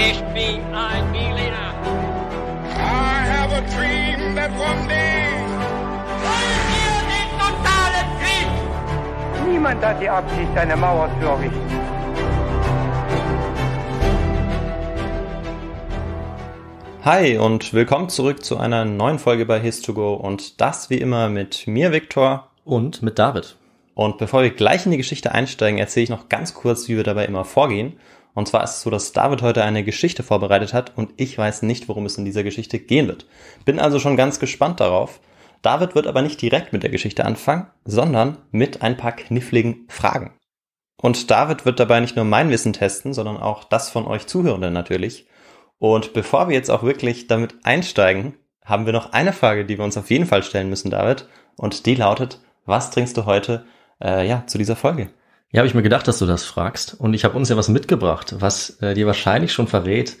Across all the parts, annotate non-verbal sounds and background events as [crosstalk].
Ich bin ein Berliner. I have a dream that one day. Wollen wir den totalen Krieg? Niemand hat die Absicht, eine Mauer zu errichten. Hi und willkommen zurück zu einer neuen Folge bei His2Go und das wie immer mit mir, Viktor. Und mit David. Und bevor wir gleich in die Geschichte einsteigen, erzähle ich noch ganz kurz, wie wir dabei immer vorgehen. Und zwar ist es so, dass David heute eine Geschichte vorbereitet hat und ich weiß nicht, worum es in dieser Geschichte gehen wird. Bin also schon ganz gespannt darauf. David wird aber nicht direkt mit der Geschichte anfangen, sondern mit ein paar kniffligen Fragen. Und David wird dabei nicht nur mein Wissen testen, sondern auch das von euch Zuhörenden natürlich. Und bevor wir jetzt auch wirklich damit einsteigen, haben wir noch eine Frage, die wir uns auf jeden Fall stellen müssen, David. Und die lautet, was trinkst du heute äh, ja, zu dieser Folge? Ja, habe ich mir gedacht, dass du das fragst. Und ich habe uns ja was mitgebracht, was äh, dir wahrscheinlich schon verrät,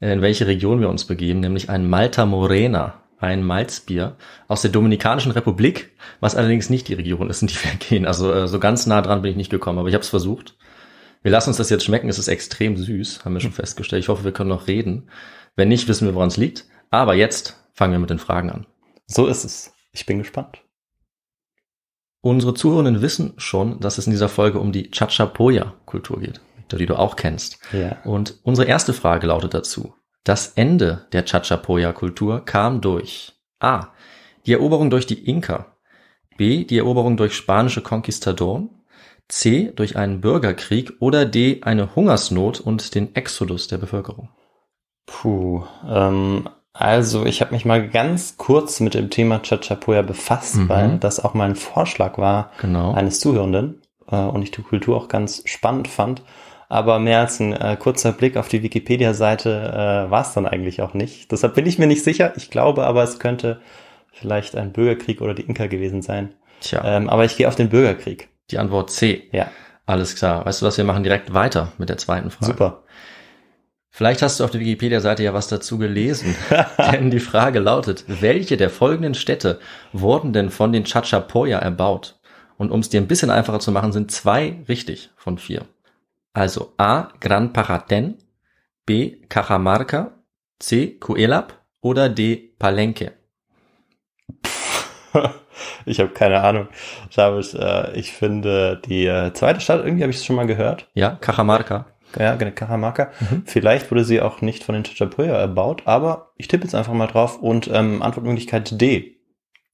äh, in welche Region wir uns begeben, nämlich ein Malta Morena, ein Malzbier aus der Dominikanischen Republik, was allerdings nicht die Region ist, in die wir [laughs] gehen. Also äh, so ganz nah dran bin ich nicht gekommen, aber ich habe es versucht. Wir lassen uns das jetzt schmecken. Es ist extrem süß, haben wir schon hm. festgestellt. Ich hoffe, wir können noch reden. Wenn nicht, wissen wir, woran es liegt. Aber jetzt fangen wir mit den Fragen an. So ist es. Ich bin gespannt. Unsere Zuhörenden wissen schon, dass es in dieser Folge um die Chachapoya-Kultur geht, die du auch kennst. Ja. Und unsere erste Frage lautet dazu. Das Ende der Chachapoya-Kultur kam durch A. Die Eroberung durch die Inka. B. Die Eroberung durch spanische Konquistadoren. C. Durch einen Bürgerkrieg. Oder D. Eine Hungersnot und den Exodus der Bevölkerung. Puh, ähm, also, ich habe mich mal ganz kurz mit dem Thema Chachapoya befasst, mhm. weil das auch mal ein Vorschlag war genau. eines Zuhörenden äh, und ich die Kultur auch ganz spannend fand. Aber mehr als ein äh, kurzer Blick auf die Wikipedia-Seite äh, war es dann eigentlich auch nicht. Deshalb bin ich mir nicht sicher. Ich glaube aber, es könnte vielleicht ein Bürgerkrieg oder die Inka gewesen sein. Tja. Ähm, aber ich gehe auf den Bürgerkrieg. Die Antwort C. Ja. Alles klar. Weißt du was, wir machen direkt weiter mit der zweiten Frage. Super. Vielleicht hast du auf der Wikipedia-Seite ja was dazu gelesen. [laughs] denn die Frage lautet, welche der folgenden Städte wurden denn von den Chachapoya erbaut? Und um es dir ein bisschen einfacher zu machen, sind zwei richtig von vier. Also A. Gran Paraten, B. Cajamarca, C. Cuelap oder D. Palenque. [laughs] ich habe keine Ahnung. David, äh, ich finde die äh, zweite Stadt, irgendwie habe ich es schon mal gehört. Ja, Cajamarca ja, genau, Kahamaka. Mhm. Vielleicht wurde sie auch nicht von den Chachapoya erbaut, aber ich tippe jetzt einfach mal drauf und ähm, Antwortmöglichkeit D.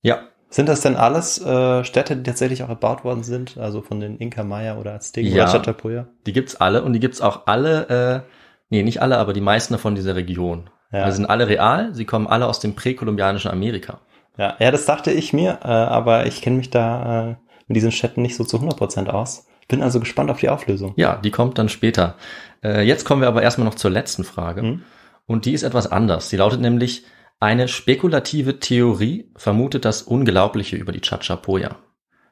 Ja. Sind das denn alles äh, Städte, die tatsächlich auch erbaut worden sind? Also von den Inka Maya oder Azteken ja, oder Chachapoya? Die gibt's alle und die gibt's auch alle, äh, nee, nicht alle, aber die meisten davon dieser Region. Ja. Die also sind alle real, sie kommen alle aus dem präkolumbianischen Amerika. Ja, ja, das dachte ich mir, äh, aber ich kenne mich da äh, mit diesen Städten nicht so zu 100% aus. Bin also gespannt auf die Auflösung. Ja, die kommt dann später. Äh, jetzt kommen wir aber erstmal noch zur letzten Frage. Mhm. Und die ist etwas anders. Sie lautet nämlich, eine spekulative Theorie vermutet das Unglaubliche über die Chachapoya.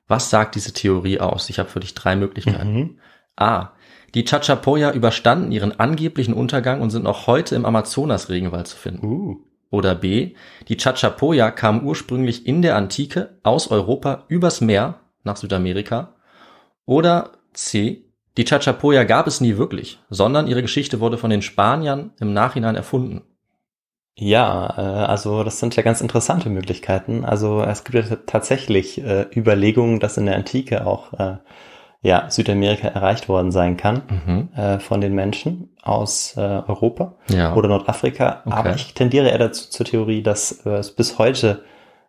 Was sagt diese Theorie aus? Ich habe für dich drei Möglichkeiten. Mhm. A. Die Chachapoya überstanden ihren angeblichen Untergang und sind noch heute im Amazonas-Regenwald zu finden. Uh. Oder B. Die Chachapoya kamen ursprünglich in der Antike aus Europa übers Meer nach Südamerika. Oder C. Die Chachapoya gab es nie wirklich, sondern ihre Geschichte wurde von den Spaniern im Nachhinein erfunden. Ja, äh, also das sind ja ganz interessante Möglichkeiten. Also es gibt ja tatsächlich äh, Überlegungen, dass in der Antike auch äh, ja, Südamerika erreicht worden sein kann mhm. von den Menschen aus Europa ja. oder Nordafrika. Okay. Aber ich tendiere eher dazu zur Theorie, dass es bis heute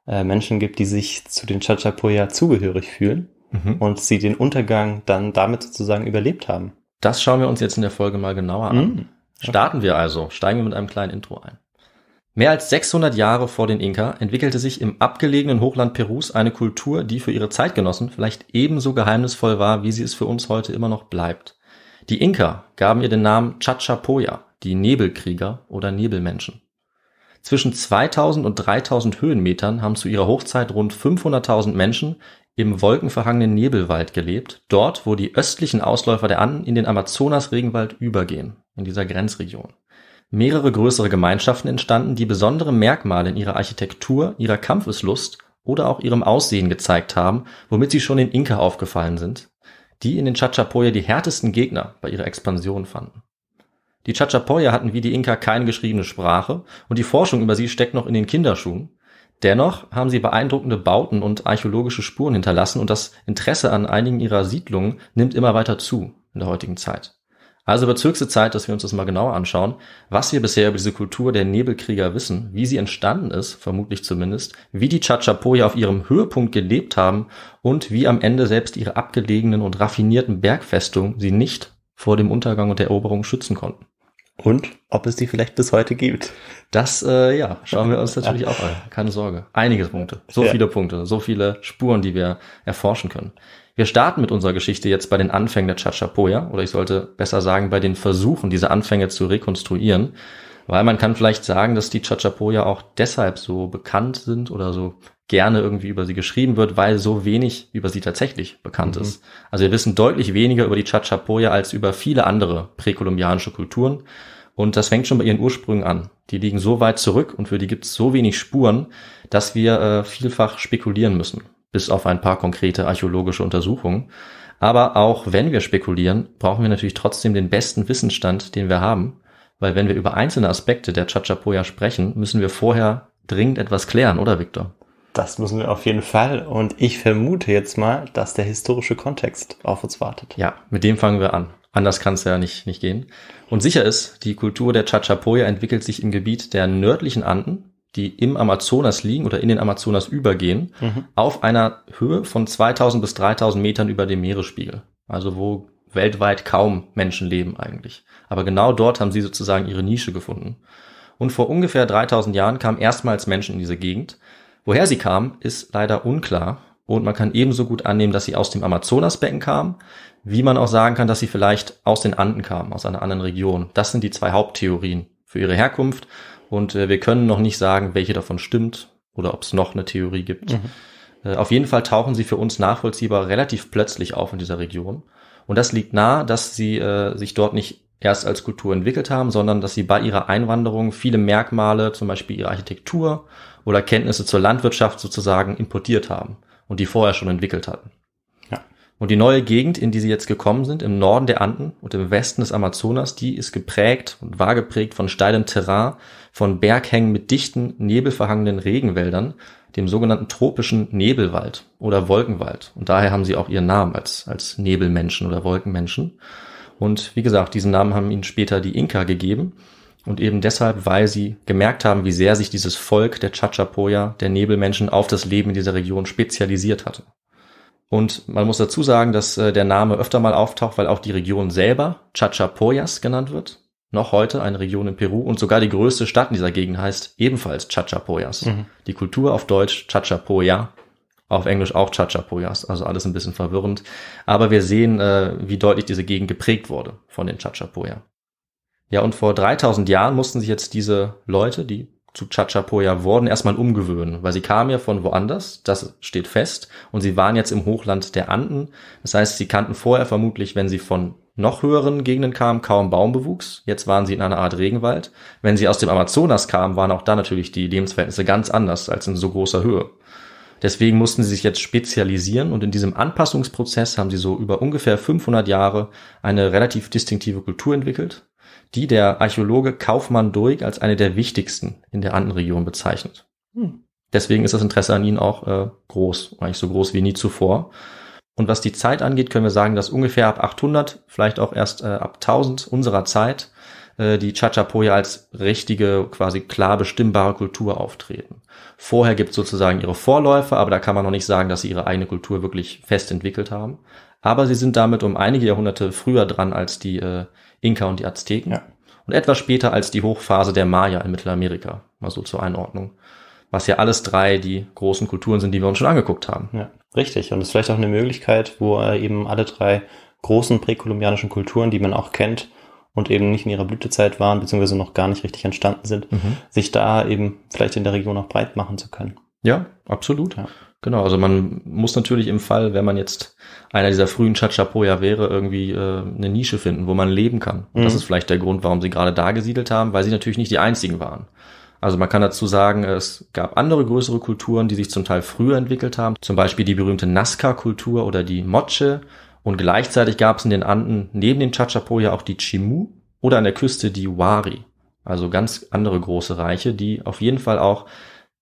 äh, Menschen gibt, die sich zu den Chachapoya zugehörig fühlen mhm. und sie den Untergang dann damit sozusagen überlebt haben. Das schauen wir uns jetzt in der Folge mal genauer an. Mhm. Starten wir also, steigen wir mit einem kleinen Intro ein. Mehr als 600 Jahre vor den Inka entwickelte sich im abgelegenen Hochland Perus eine Kultur, die für ihre Zeitgenossen vielleicht ebenso geheimnisvoll war, wie sie es für uns heute immer noch bleibt. Die Inka gaben ihr den Namen Chachapoya, die Nebelkrieger oder Nebelmenschen. Zwischen 2000 und 3000 Höhenmetern haben zu ihrer Hochzeit rund 500.000 Menschen im wolkenverhangenen Nebelwald gelebt, dort, wo die östlichen Ausläufer der Anden in den Amazonas-Regenwald übergehen, in dieser Grenzregion. Mehrere größere Gemeinschaften entstanden, die besondere Merkmale in ihrer Architektur, ihrer Kampfeslust oder auch ihrem Aussehen gezeigt haben, womit sie schon den Inka aufgefallen sind, die in den Chachapoya die härtesten Gegner bei ihrer Expansion fanden. Die Chachapoya hatten wie die Inka keine geschriebene Sprache und die Forschung über sie steckt noch in den Kinderschuhen. Dennoch haben sie beeindruckende Bauten und archäologische Spuren hinterlassen und das Interesse an einigen ihrer Siedlungen nimmt immer weiter zu in der heutigen Zeit. Also wird höchste Zeit, dass wir uns das mal genauer anschauen, was wir bisher über diese Kultur der Nebelkrieger wissen, wie sie entstanden ist, vermutlich zumindest, wie die Chachapoya auf ihrem Höhepunkt gelebt haben und wie am Ende selbst ihre abgelegenen und raffinierten Bergfestungen sie nicht vor dem Untergang und der Eroberung schützen konnten. Und ob es die vielleicht bis heute gibt. Das, äh, ja, schauen wir uns natürlich auch an. Keine Sorge. Einige Punkte. So ja. viele Punkte. So viele Spuren, die wir erforschen können. Wir starten mit unserer Geschichte jetzt bei den Anfängen der Chachapoya. Oder ich sollte besser sagen, bei den Versuchen, diese Anfänge zu rekonstruieren. Weil man kann vielleicht sagen, dass die Chachapoya auch deshalb so bekannt sind oder so gerne irgendwie über sie geschrieben wird, weil so wenig über sie tatsächlich bekannt mhm. ist. Also wir wissen deutlich weniger über die Chachapoya als über viele andere präkolumbianische Kulturen. Und das fängt schon bei ihren Ursprüngen an. Die liegen so weit zurück und für die gibt es so wenig Spuren, dass wir äh, vielfach spekulieren müssen, bis auf ein paar konkrete archäologische Untersuchungen. Aber auch wenn wir spekulieren, brauchen wir natürlich trotzdem den besten Wissensstand, den wir haben. Weil wenn wir über einzelne Aspekte der Chachapoya sprechen, müssen wir vorher dringend etwas klären, oder Victor? Das müssen wir auf jeden Fall. Und ich vermute jetzt mal, dass der historische Kontext auf uns wartet. Ja, mit dem fangen wir an. Anders kann es ja nicht, nicht gehen. Und sicher ist, die Kultur der Chachapoya entwickelt sich im Gebiet der nördlichen Anden, die im Amazonas liegen oder in den Amazonas übergehen, mhm. auf einer Höhe von 2000 bis 3000 Metern über dem Meeresspiegel. Also wo weltweit kaum Menschen leben eigentlich. Aber genau dort haben sie sozusagen ihre Nische gefunden. Und vor ungefähr 3000 Jahren kamen erstmals Menschen in diese Gegend Woher sie kam, ist leider unklar und man kann ebenso gut annehmen, dass sie aus dem Amazonasbecken kam, wie man auch sagen kann, dass sie vielleicht aus den Anden kam, aus einer anderen Region. Das sind die zwei Haupttheorien für ihre Herkunft und äh, wir können noch nicht sagen, welche davon stimmt oder ob es noch eine Theorie gibt. Mhm. Äh, auf jeden Fall tauchen sie für uns nachvollziehbar relativ plötzlich auf in dieser Region und das liegt nahe, dass sie äh, sich dort nicht erst als Kultur entwickelt haben, sondern dass sie bei ihrer Einwanderung viele Merkmale, zum Beispiel ihre Architektur oder Kenntnisse zur Landwirtschaft sozusagen importiert haben und die vorher schon entwickelt hatten. Ja. Und die neue Gegend, in die sie jetzt gekommen sind, im Norden der Anden und im Westen des Amazonas, die ist geprägt und war geprägt von steilem Terrain, von Berghängen mit dichten, nebelverhangenen Regenwäldern, dem sogenannten tropischen Nebelwald oder Wolkenwald. Und daher haben sie auch ihren Namen als, als Nebelmenschen oder Wolkenmenschen. Und wie gesagt, diesen Namen haben ihnen später die Inka gegeben. Und eben deshalb, weil sie gemerkt haben, wie sehr sich dieses Volk der Chachapoya, der Nebelmenschen, auf das Leben in dieser Region spezialisiert hatte. Und man muss dazu sagen, dass äh, der Name öfter mal auftaucht, weil auch die Region selber Chachapoyas genannt wird. Noch heute eine Region in Peru und sogar die größte Stadt in dieser Gegend heißt ebenfalls Chachapoyas. Mhm. Die Kultur auf Deutsch Chachapoya auf Englisch auch Chachapoyas, also alles ein bisschen verwirrend. Aber wir sehen, äh, wie deutlich diese Gegend geprägt wurde von den Chachapoya. Ja, und vor 3000 Jahren mussten sich jetzt diese Leute, die zu Chachapoya wurden, erstmal umgewöhnen, weil sie kamen ja von woanders, das steht fest, und sie waren jetzt im Hochland der Anden. Das heißt, sie kannten vorher vermutlich, wenn sie von noch höheren Gegenden kamen, kaum Baumbewuchs. Jetzt waren sie in einer Art Regenwald. Wenn sie aus dem Amazonas kamen, waren auch da natürlich die Lebensverhältnisse ganz anders als in so großer Höhe. Deswegen mussten sie sich jetzt spezialisieren und in diesem Anpassungsprozess haben sie so über ungefähr 500 Jahre eine relativ distinktive Kultur entwickelt, die der Archäologe Kaufmann Doig als eine der wichtigsten in der Andenregion bezeichnet. Hm. Deswegen ist das Interesse an ihnen auch äh, groß, eigentlich so groß wie nie zuvor. Und was die Zeit angeht, können wir sagen, dass ungefähr ab 800, vielleicht auch erst äh, ab 1000 unserer Zeit äh, die Chachapoya als richtige, quasi klar bestimmbare Kultur auftreten. Vorher gibt es sozusagen ihre Vorläufe, aber da kann man noch nicht sagen, dass sie ihre eigene Kultur wirklich fest entwickelt haben. Aber sie sind damit um einige Jahrhunderte früher dran als die äh, Inka und die Azteken. Ja. Und etwas später als die Hochphase der Maya in Mittelamerika, mal so zur Einordnung was ja alles drei die großen Kulturen sind, die wir uns schon angeguckt haben. Ja, richtig. Und es ist vielleicht auch eine Möglichkeit, wo äh, eben alle drei großen präkolumbianischen Kulturen, die man auch kennt, und eben nicht in ihrer Blütezeit waren, beziehungsweise noch gar nicht richtig entstanden sind, mhm. sich da eben vielleicht in der Region auch breit machen zu können. Ja, absolut. Ja. Genau, also man muss natürlich im Fall, wenn man jetzt einer dieser frühen Chachapoya wäre, irgendwie äh, eine Nische finden, wo man leben kann. Mhm. Das ist vielleicht der Grund, warum sie gerade da gesiedelt haben, weil sie natürlich nicht die einzigen waren. Also man kann dazu sagen, es gab andere größere Kulturen, die sich zum Teil früher entwickelt haben, zum Beispiel die berühmte Nazca-Kultur oder die Moche und gleichzeitig gab es in den Anden neben den Chachapo ja auch die Chimu oder an der Küste die Wari. Also ganz andere große Reiche, die auf jeden Fall auch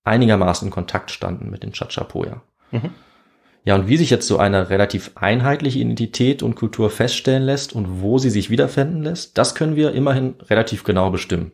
einigermaßen in Kontakt standen mit den Chachapoya. Mhm. Ja, und wie sich jetzt so eine relativ einheitliche Identität und Kultur feststellen lässt und wo sie sich wiederfinden lässt, das können wir immerhin relativ genau bestimmen.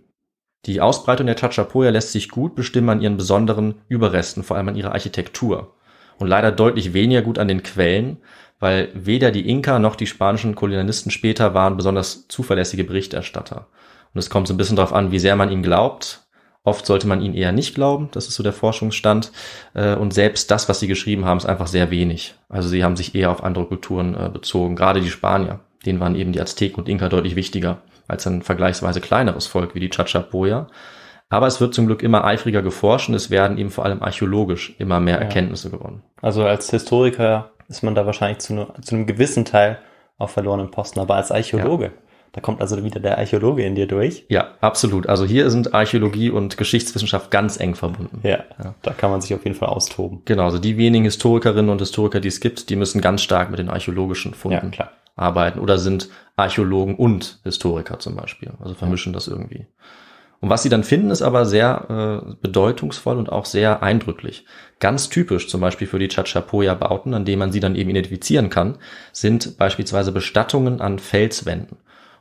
Die Ausbreitung der Chachapoya lässt sich gut bestimmen an ihren besonderen Überresten, vor allem an ihrer Architektur. Und leider deutlich weniger gut an den Quellen, weil weder die Inka noch die spanischen Kolonialisten später waren besonders zuverlässige Berichterstatter. Und es kommt so ein bisschen darauf an, wie sehr man ihnen glaubt. Oft sollte man ihnen eher nicht glauben, das ist so der Forschungsstand. Äh, und selbst das, was sie geschrieben haben, ist einfach sehr wenig. Also sie haben sich eher auf andere Kulturen äh, bezogen, gerade die Spanier. Denen waren eben die Azteken und Inka deutlich wichtiger als ein vergleichsweise kleineres Volk wie die Chachapoya. Aber es wird zum Glück immer eifriger geforscht und es werden eben vor allem archäologisch immer mehr Erkenntnisse ja. gewonnen. Also als Historiker ist man da wahrscheinlich zu, ne, zu einem gewissen Teil auf verlorenen Posten, aber als Archäologe. Ja. Da kommt also wieder der Archäologe in dir durch. Ja, absolut. Also hier sind Archäologie und Geschichtswissenschaft ganz eng verbunden. Ja, ja, da kann man sich auf jeden Fall austoben. Genau, also die wenigen Historikerinnen und Historiker, die es gibt, die müssen ganz stark mit den archäologischen Funden ja, arbeiten oder sind Archäologen und Historiker zum Beispiel. Also vermischen das irgendwie. Und was sie dann finden, ist aber sehr äh, bedeutungsvoll und auch sehr eindrücklich. Ganz typisch zum Beispiel für die Chachapoya-Bauten, an denen man sie dann eben identifizieren kann, sind beispielsweise Bestattungen an Felswänden.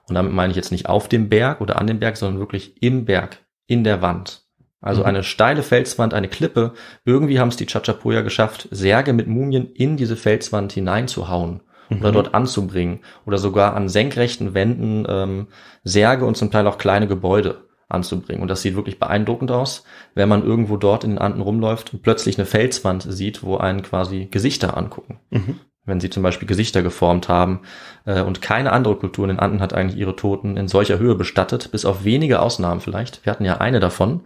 Und damit meine ich jetzt nicht auf dem Berg oder an dem Berg, sondern wirklich im Berg, in der Wand. Also mhm. eine steile Felswand, eine Klippe. Irgendwie haben es die Chachapoya geschafft, Särge mit Mumien in diese Felswand hineinzuhauen mhm. oder dort anzubringen oder sogar an senkrechten Wänden ähm, Särge und zum Teil auch kleine Gebäude anzubringen. Und das sieht wirklich beeindruckend aus, wenn man irgendwo dort in den Anden rumläuft und plötzlich eine Felswand sieht, wo einen quasi Gesichter angucken. Mhm. Wenn sie zum Beispiel Gesichter geformt haben äh, und keine andere Kultur in den Anden hat eigentlich ihre Toten in solcher Höhe bestattet, bis auf wenige Ausnahmen vielleicht. Wir hatten ja eine davon,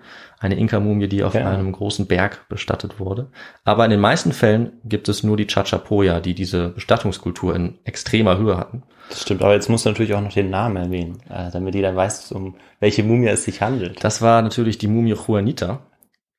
eine Inka-Mumie, die auf ja. einem großen Berg bestattet wurde. Aber in den meisten Fällen gibt es nur die Chachapoya, die diese Bestattungskultur in extremer Höhe hatten. Das stimmt, aber jetzt musst du natürlich auch noch den Namen erwähnen, äh, damit jeder weiß, um welche Mumie es sich handelt. Das war natürlich die Mumie Juanita.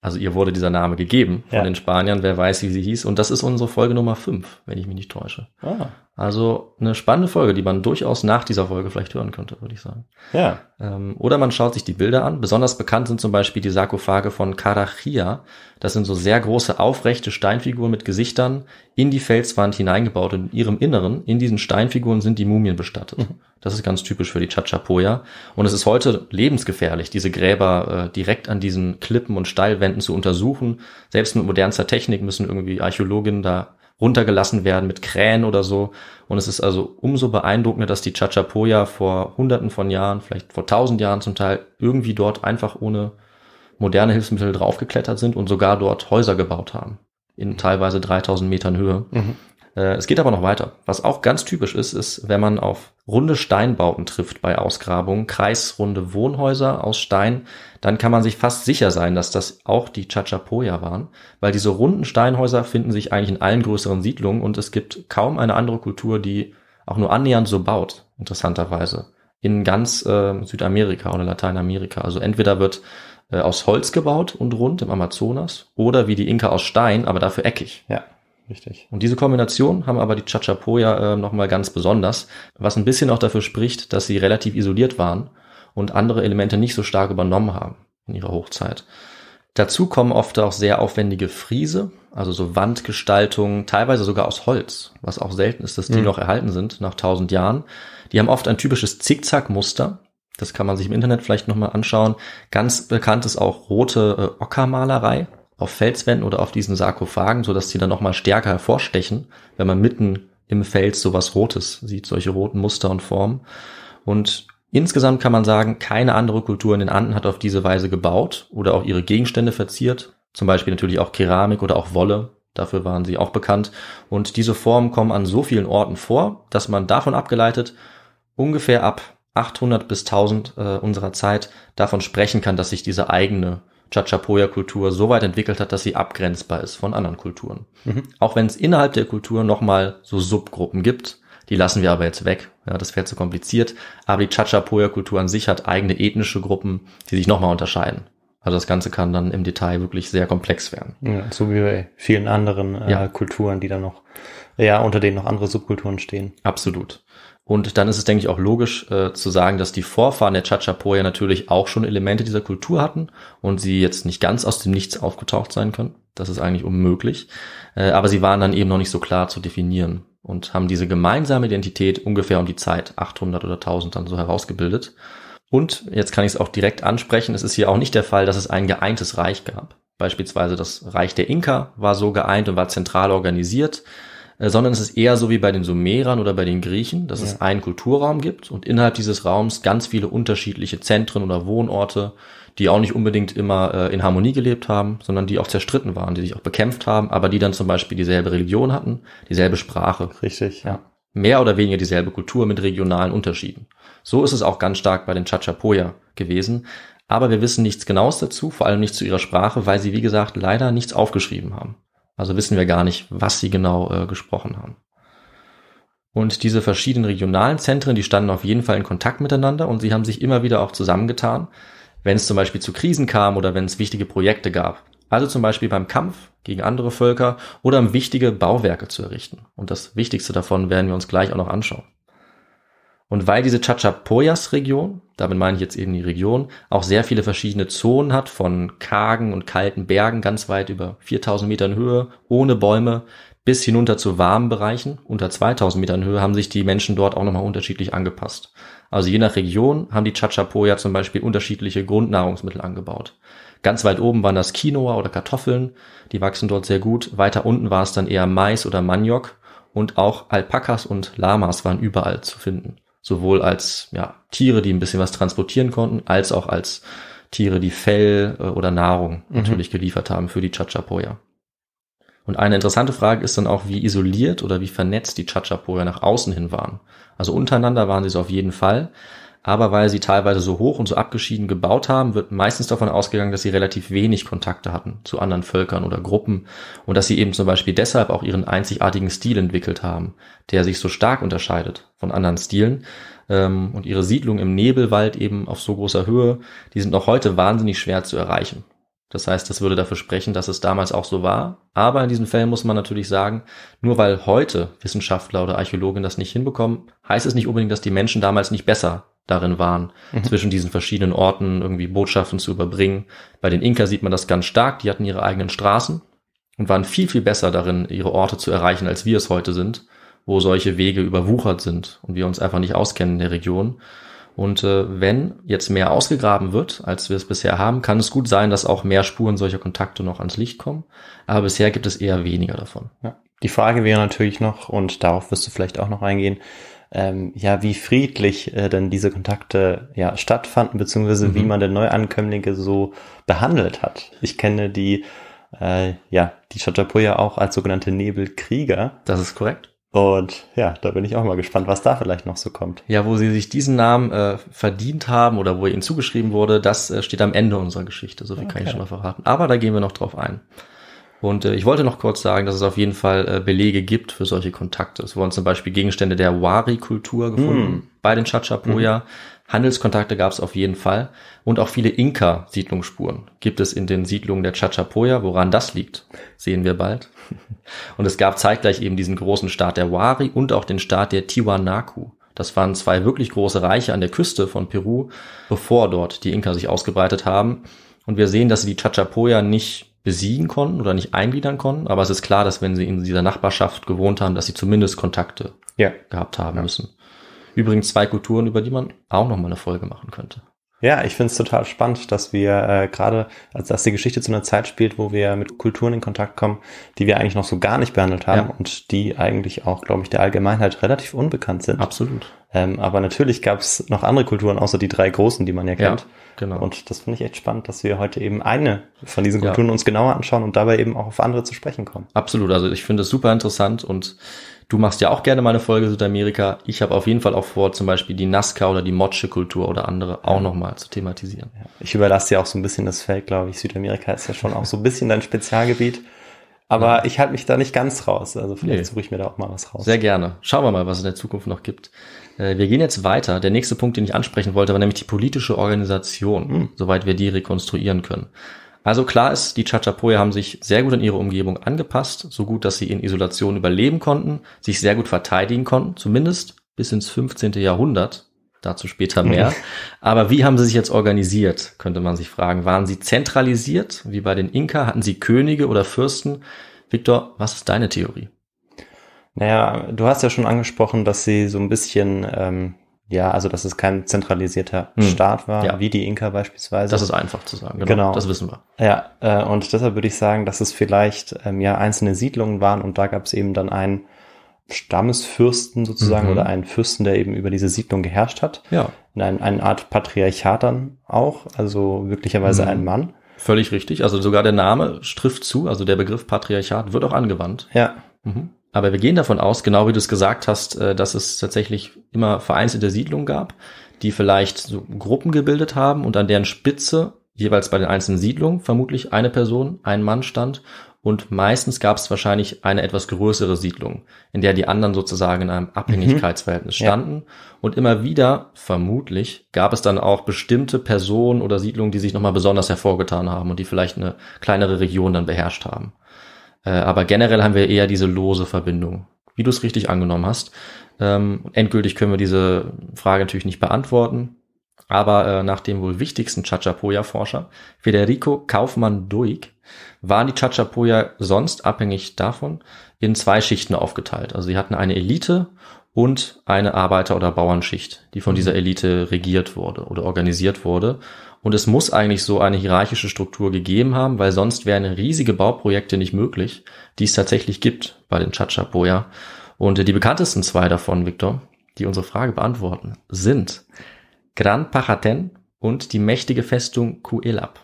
Also ihr wurde dieser Name gegeben von ja. den Spaniern, wer weiß, wie sie hieß. Und das ist unsere Folge Nummer 5, wenn ich mich nicht täusche. Ah. Also eine spannende Folge, die man durchaus nach dieser Folge vielleicht hören könnte, würde ich sagen. Ja. Ähm, oder man schaut sich die Bilder an. Besonders bekannt sind zum Beispiel die Sarkophage von Karachia. Das sind so sehr große, aufrechte Steinfiguren mit Gesichtern in die Felswand hineingebaut. Und in ihrem Inneren, in diesen Steinfiguren, sind die Mumien bestattet. Mhm. Das ist ganz typisch für die Chachapoya. Und es ist heute lebensgefährlich, diese Gräber äh, direkt an diesen Klippen und Steilwänden zu untersuchen. Selbst mit modernster Technik müssen irgendwie Archäologinnen da runtergelassen werden mit Krähen oder so. Und es ist also umso beeindruckender, dass die Chachapoya vor hunderten von Jahren, vielleicht vor tausend Jahren zum Teil, irgendwie dort einfach ohne moderne Hilfsmittel draufgeklettert sind und sogar dort Häuser gebaut haben. In teilweise 3000 Metern Höhe. Mhm. Äh, es geht aber noch weiter. Was auch ganz typisch ist, ist, wenn man auf runde Steinbauten trifft bei Ausgrabungen, kreisrunde Wohnhäuser aus Stein, dann kann man sich fast sicher sein, dass das auch die Chachapoya waren, weil diese runden Steinhäuser finden sich eigentlich in allen größeren Siedlungen und es gibt kaum eine andere Kultur, die auch nur annähernd so baut, interessanterweise. In ganz äh, Südamerika oder Lateinamerika. Also entweder wird äh, aus Holz gebaut und rund im Amazonas oder wie die Inka aus Stein, aber dafür eckig. Ja. Richtig. Und diese Kombination haben aber die Chachapoya äh, nochmal ganz besonders, was ein bisschen auch dafür spricht, dass sie relativ isoliert waren und andere Elemente nicht so stark übernommen haben in ihrer Hochzeit. Dazu kommen oft auch sehr aufwendige Friese, also so Wandgestaltungen, teilweise sogar aus Holz, was auch selten ist, dass die mhm. noch erhalten sind nach tausend Jahren. Die haben oft ein typisches Zickzackmuster. Das kann man sich im Internet vielleicht nochmal anschauen. Ganz bekannt ist auch rote äh, Ockermalerei auf Felswänden oder auf diesen Sarkophagen, sodass sie dann nochmal stärker hervorstechen, wenn man mitten im Fels sowas Rotes sieht, solche roten Muster und Formen. Und insgesamt kann man sagen, keine andere Kultur in den Anden hat auf diese Weise gebaut oder auch ihre Gegenstände verziert, zum Beispiel natürlich auch Keramik oder auch Wolle, dafür waren sie auch bekannt. Und diese Formen kommen an so vielen Orten vor, dass man davon abgeleitet, ungefähr ab 800 bis 1000 äh, unserer Zeit davon sprechen kann, dass sich diese eigene Chachapoya-Kultur so weit entwickelt hat, dass sie abgrenzbar ist von anderen Kulturen. Mhm. Auch wenn es innerhalb der Kultur nochmal so Subgruppen gibt, die lassen wir aber jetzt weg. Ja, das wäre zu kompliziert. Aber die Chachapoya-Kultur an sich hat eigene ethnische Gruppen, die sich nochmal unterscheiden. Also das Ganze kann dann im Detail wirklich sehr komplex werden. Ja, so wie bei vielen anderen äh, ja. Kulturen, die dann noch, ja, unter denen noch andere Subkulturen stehen. Absolut. Und dann ist es, denke ich, auch logisch äh, zu sagen, dass die Vorfahren der Chachapoya natürlich auch schon Elemente dieser Kultur hatten und sie jetzt nicht ganz aus dem Nichts aufgetaucht sein können. Das ist eigentlich unmöglich. Äh, aber sie waren dann eben noch nicht so klar zu definieren und haben diese gemeinsame Identität ungefähr um die Zeit 800 oder 1000 dann so herausgebildet. Und jetzt kann ich es auch direkt ansprechen, es ist hier auch nicht der Fall, dass es ein geeintes Reich gab. Beispielsweise das Reich der Inka war so geeint und war zentral organisiert. Äh, sondern es ist eher so wie bei den Sumerern oder bei den Griechen, dass ja. es einen Kulturraum gibt und innerhalb dieses Raums ganz viele unterschiedliche Zentren oder Wohnorte, die auch nicht unbedingt immer äh, in Harmonie gelebt haben, sondern die auch zerstritten waren, die sich auch bekämpft haben, aber die dann zum Beispiel dieselbe Religion hatten, dieselbe Sprache. Richtig. Ja. Mehr oder weniger dieselbe Kultur mit regionalen Unterschieden. So ist es auch ganz stark bei den Chachapoya gewesen. Aber wir wissen nichts Genaues dazu, vor allem nicht zu ihrer Sprache, weil sie, wie gesagt, leider nichts aufgeschrieben haben. Also wissen wir gar nicht, was sie genau äh, gesprochen haben. Und diese verschiedenen regionalen Zentren, die standen auf jeden Fall in Kontakt miteinander und sie haben sich immer wieder auch zusammengetan, wenn es zum Beispiel zu Krisen kam oder wenn es wichtige Projekte gab. Also zum Beispiel beim Kampf gegen andere Völker oder um wichtige Bauwerke zu errichten. Und das Wichtigste davon werden wir uns gleich auch noch anschauen. Und weil diese Chachapoyas-Region, damit meine ich jetzt eben die Region, auch sehr viele verschiedene Zonen hat, von kargen und kalten Bergen ganz weit über 4000 Metern Höhe, ohne Bäume, bis hinunter zu warmen Bereichen, unter 2000 Metern Höhe, haben sich die Menschen dort auch nochmal unterschiedlich angepasst. Also je nach Region haben die Chachapoya zum Beispiel unterschiedliche Grundnahrungsmittel angebaut. Ganz weit oben waren das Quinoa oder Kartoffeln, die wachsen dort sehr gut. Weiter unten war es dann eher Mais oder Maniok und auch Alpakas und Lamas waren überall zu finden sowohl als ja, Tiere, die ein bisschen was transportieren konnten, als auch als Tiere, die Fell äh, oder Nahrung mhm. natürlich geliefert haben für die Chachapoya. Und eine interessante Frage ist dann auch, wie isoliert oder wie vernetzt die Chachapoya nach außen hin waren. Also untereinander waren sie es auf jeden Fall, aber weil sie teilweise so hoch und so abgeschieden gebaut haben, wird meistens davon ausgegangen, dass sie relativ wenig Kontakte hatten zu anderen Völkern oder Gruppen und dass sie eben zum Beispiel deshalb auch ihren einzigartigen Stil entwickelt haben, der sich so stark unterscheidet von anderen Stilen. Ähm, und ihre Siedlung im Nebelwald eben auf so großer Höhe, die sind noch heute wahnsinnig schwer zu erreichen. Das heißt, das würde dafür sprechen, dass es damals auch so war. Aber in diesen Fällen muss man natürlich sagen, nur weil heute Wissenschaftler oder Archäologen das nicht hinbekommen, heißt es nicht unbedingt, dass die Menschen damals nicht besser darin waren, mhm. zwischen diesen verschiedenen Orten irgendwie Botschaften zu überbringen. Bei den Inka sieht man das ganz stark, die hatten ihre eigenen Straßen und waren viel, viel besser darin, ihre Orte zu erreichen, als wir es heute sind, wo solche Wege überwuchert sind und wir uns einfach nicht auskennen in der Region. Und äh, wenn jetzt mehr ausgegraben wird, als wir es bisher haben, kann es gut sein, dass auch mehr Spuren solcher Kontakte noch ans Licht kommen. Aber bisher gibt es eher weniger davon. Ja. Die Frage wäre natürlich noch, und darauf wirst du vielleicht auch noch eingehen, ähm, ja, wie friedlich äh, denn diese Kontakte ja stattfanden, beziehungsweise mhm. wie man denn Neuankömmlinge so behandelt hat. Ich kenne die, äh, ja, die Chachapoya auch als sogenannte Nebelkrieger. Das ist korrekt. Und ja, da bin ich auch mal gespannt, was da vielleicht noch so kommt. Ja, wo sie sich diesen Namen äh, verdient haben oder wo ihnen zugeschrieben wurde, das äh, steht am Ende unserer Geschichte. So viel okay. kann ich schon mal verraten. Aber da gehen wir noch drauf ein. Und äh, ich wollte noch kurz sagen, dass es auf jeden Fall äh, Belege gibt für solche Kontakte. Es wurden zum Beispiel Gegenstände der Wari-Kultur gefunden mm. bei den Chachapoya. Mm. Handelskontakte gab es auf jeden Fall. Und auch viele Inka-Siedlungsspuren gibt es in den Siedlungen der Chachapoya. Woran das liegt, sehen wir bald. [laughs] und es gab zeitgleich eben diesen großen Staat der Wari und auch den Staat der Tiwanaku. Das waren zwei wirklich große Reiche an der Küste von Peru, bevor dort die Inka sich ausgebreitet haben. Und wir sehen, dass sie die Chachapoya nicht besiegen konnten oder nicht eingliedern konnten. Aber es ist klar, dass wenn sie in dieser Nachbarschaft gewohnt haben, dass sie zumindest Kontakte ja. gehabt haben ja. müssen. Übrigens zwei Kulturen, über die man auch nochmal eine Folge machen könnte. Ja, ich finde es total spannend, dass wir äh, gerade, also dass die Geschichte zu einer Zeit spielt, wo wir mit Kulturen in Kontakt kommen, die wir eigentlich noch so gar nicht behandelt haben ja. und die eigentlich auch, glaube ich, der Allgemeinheit relativ unbekannt sind. Absolut. Ähm, aber natürlich gab es noch andere Kulturen, außer die drei großen, die man ja kennt. Ja, genau. Und das finde ich echt spannend, dass wir heute eben eine von diesen Kulturen ja. uns genauer anschauen und dabei eben auch auf andere zu sprechen kommen. Absolut. Also ich finde es super interessant und Du machst ja auch gerne mal eine Folge Südamerika. Ich habe auf jeden Fall auch vor, zum Beispiel die Nazca oder die Moche-Kultur oder andere auch nochmal zu thematisieren. Ich überlasse dir auch so ein bisschen das Feld, glaube ich. Südamerika ist ja schon auch so ein bisschen dein Spezialgebiet. Aber ja. ich halte mich da nicht ganz raus. Also vielleicht nee. suche ich mir da auch mal was raus. Sehr gerne. Schauen wir mal, was es in der Zukunft noch gibt. Äh, wir gehen jetzt weiter. Der nächste Punkt, den ich ansprechen wollte, war nämlich die politische Organisation, hm. soweit wir die rekonstruieren können. Also klar ist, die Chachapoya haben sich sehr gut an ihre Umgebung angepasst, so gut, dass sie in Isolation überleben konnten, sich sehr gut verteidigen konnten, zumindest bis ins 15. Jahrhundert, dazu später [laughs] mehr. Aber wie haben sie sich jetzt organisiert, könnte man sich fragen. Waren sie zentralisiert, wie bei den Inka? Hatten sie Könige oder Fürsten? Viktor, was ist deine Theorie? Naja, du hast ja schon angesprochen, dass sie so ein bisschen ähm, ja, also dass es kein zentralisierter hm. Staat war, ja. wie die Inka beispielsweise. Das ist einfach zu sagen, genau. genau. Das wissen wir. Ja, äh, und deshalb würde ich sagen, dass es vielleicht ähm, ja einzelne Siedlungen waren und da gab es eben dann einen Stammesfürsten sozusagen mhm. oder einen Fürsten, der eben über diese Siedlung geherrscht hat. Ja. In ein, eine Art Patriarchat dann auch, also wirklicherweise mhm. ein Mann. Völlig richtig. Also sogar der Name trifft zu, also der Begriff Patriarchat wird auch angewandt. Ja. Mhm. Aber wir gehen davon aus, genau wie du es gesagt hast, äh, dass es tatsächlich immer vereinzelte Siedlungen gab, die vielleicht so Gruppen gebildet haben und an deren Spitze jeweils bei den einzelnen Siedlungen vermutlich eine Person, ein Mann stand. Und meistens gab es wahrscheinlich eine etwas größere Siedlung, in der die anderen sozusagen in einem Abhängigkeitsverhältnis mhm. standen. Ja. Und immer wieder, vermutlich, gab es dann auch bestimmte Personen oder Siedlungen, die sich nochmal besonders hervorgetan haben und die vielleicht eine kleinere Region dann beherrscht haben. Äh, aber generell haben wir eher diese lose Verbindung, wie du es richtig angenommen hast. Ähm, endgültig können wir diese Frage natürlich nicht beantworten. Aber äh, nach dem wohl wichtigsten Chachapoya-Forscher, Federico Kaufmann-Duig, waren die Chachapoya sonst abhängig davon in zwei Schichten aufgeteilt. Also sie hatten eine Elite und eine Arbeiter- oder Bauernschicht, die von mhm. dieser Elite regiert wurde oder organisiert wurde. Und es muss eigentlich so eine hierarchische Struktur gegeben haben, weil sonst wären riesige Bauprojekte nicht möglich, die es tatsächlich gibt bei den Chachapoya. Und äh, die bekanntesten zwei davon, Victor, die unsere Frage beantworten, sind Gran Pachaten und die mächtige Festung Kuelap.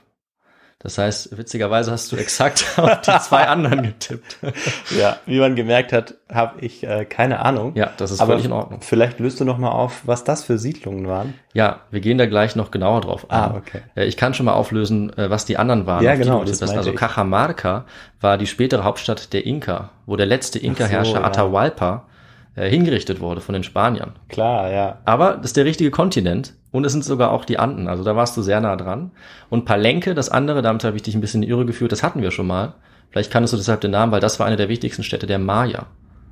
Das heißt, witzigerweise hast du exakt [laughs] auf die zwei anderen getippt. [laughs] ja, wie man gemerkt hat, habe ich äh, keine Ahnung. Ja, das ist Aber völlig in Ordnung. Vielleicht löst du noch mal auf, was das für Siedlungen waren. Ja, wir gehen da gleich noch genauer drauf ah, ein. Ah, okay. Äh, ich kann schon mal auflösen, äh, was die anderen waren. Ja, genau. Das das also Cajamarca war die spätere Hauptstadt der Inka, wo der letzte Inka-Herrscher so, ja. Atahualpa äh, hingerichtet wurde von den Spaniern. Klar, ja. Aber das ist der richtige Kontinent und es sind sogar auch die Anden, also da warst du sehr nah dran. Und Palenque, das andere, damit habe ich dich ein bisschen in die Irre geführt, das hatten wir schon mal. Vielleicht kannst du deshalb den Namen, weil das war eine der wichtigsten Städte der Maya.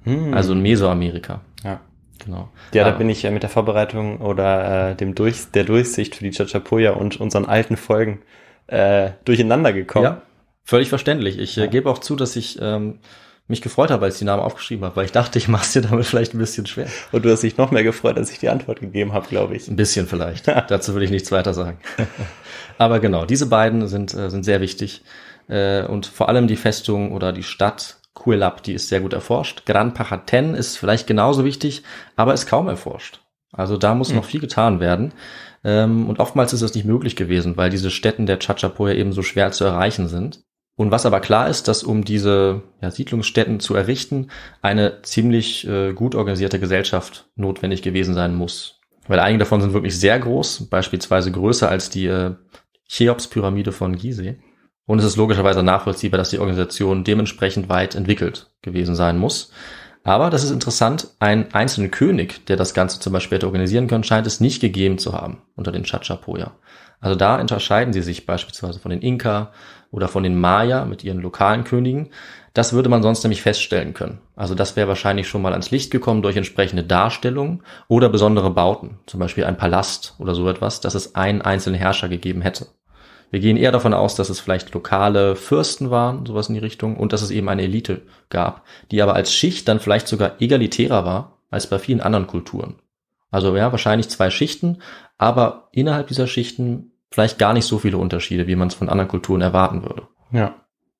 Hm. Also in Mesoamerika. Ja. Genau. Ja, da bin ich äh, mit der Vorbereitung oder äh, dem Durchs der Durchsicht für die Chachapoya und unseren alten Folgen äh, durcheinander gekommen. Ja, völlig verständlich. Ich äh, gebe auch zu, dass ich ähm, mich gefreut habe, als ich die Namen aufgeschrieben habe, weil ich dachte, ich mache es dir damit vielleicht ein bisschen schwer. Und du hast dich noch mehr gefreut, als ich die Antwort gegeben habe, glaube ich. Ein bisschen vielleicht. [laughs] Dazu würde ich nichts weiter sagen. [laughs] Aber genau, diese beiden sind, äh, sind sehr wichtig. Äh, und vor allem die Festung oder die Stadt Kuelap, die ist sehr gut erforscht. Gran Pachaten ist vielleicht genauso wichtig, aber ist kaum erforscht. Also da muss mhm. noch viel getan werden. Ähm, und oftmals ist das nicht möglich gewesen, weil diese Städten der Chachapoya eben so schwer zu erreichen sind. Und was aber klar ist, dass um diese ja, Siedlungsstätten zu errichten, eine ziemlich äh, gut organisierte Gesellschaft notwendig gewesen sein muss. Weil einige davon sind wirklich sehr groß, beispielsweise größer als die äh, Cheops-Pyramide von Gizeh. Und es ist logischerweise nachvollziehbar, dass die Organisation dementsprechend weit entwickelt gewesen sein muss. Aber das ist interessant, ein einzelner König, der das Ganze zum Beispiel hätte organisieren können, scheint es nicht gegeben zu haben unter den Chachapoya. Also da unterscheiden sie sich beispielsweise von den Inka, oder von den Maya mit ihren lokalen Königen. Das würde man sonst nämlich feststellen können. Also das wäre wahrscheinlich schon mal ans Licht gekommen durch entsprechende Darstellungen oder besondere Bauten, zum Beispiel ein Palast oder so etwas, dass es einen einzelnen Herrscher gegeben hätte. Wir gehen eher davon aus, dass es vielleicht lokale Fürsten waren, sowas in die Richtung, und dass es eben eine Elite gab, die aber als Schicht dann vielleicht sogar egalitärer war als bei vielen anderen Kulturen. Also ja, wahrscheinlich zwei Schichten, aber innerhalb dieser Schichten vielleicht gar nicht so viele Unterschiede, wie man es von anderen Kulturen erwarten würde. Ja.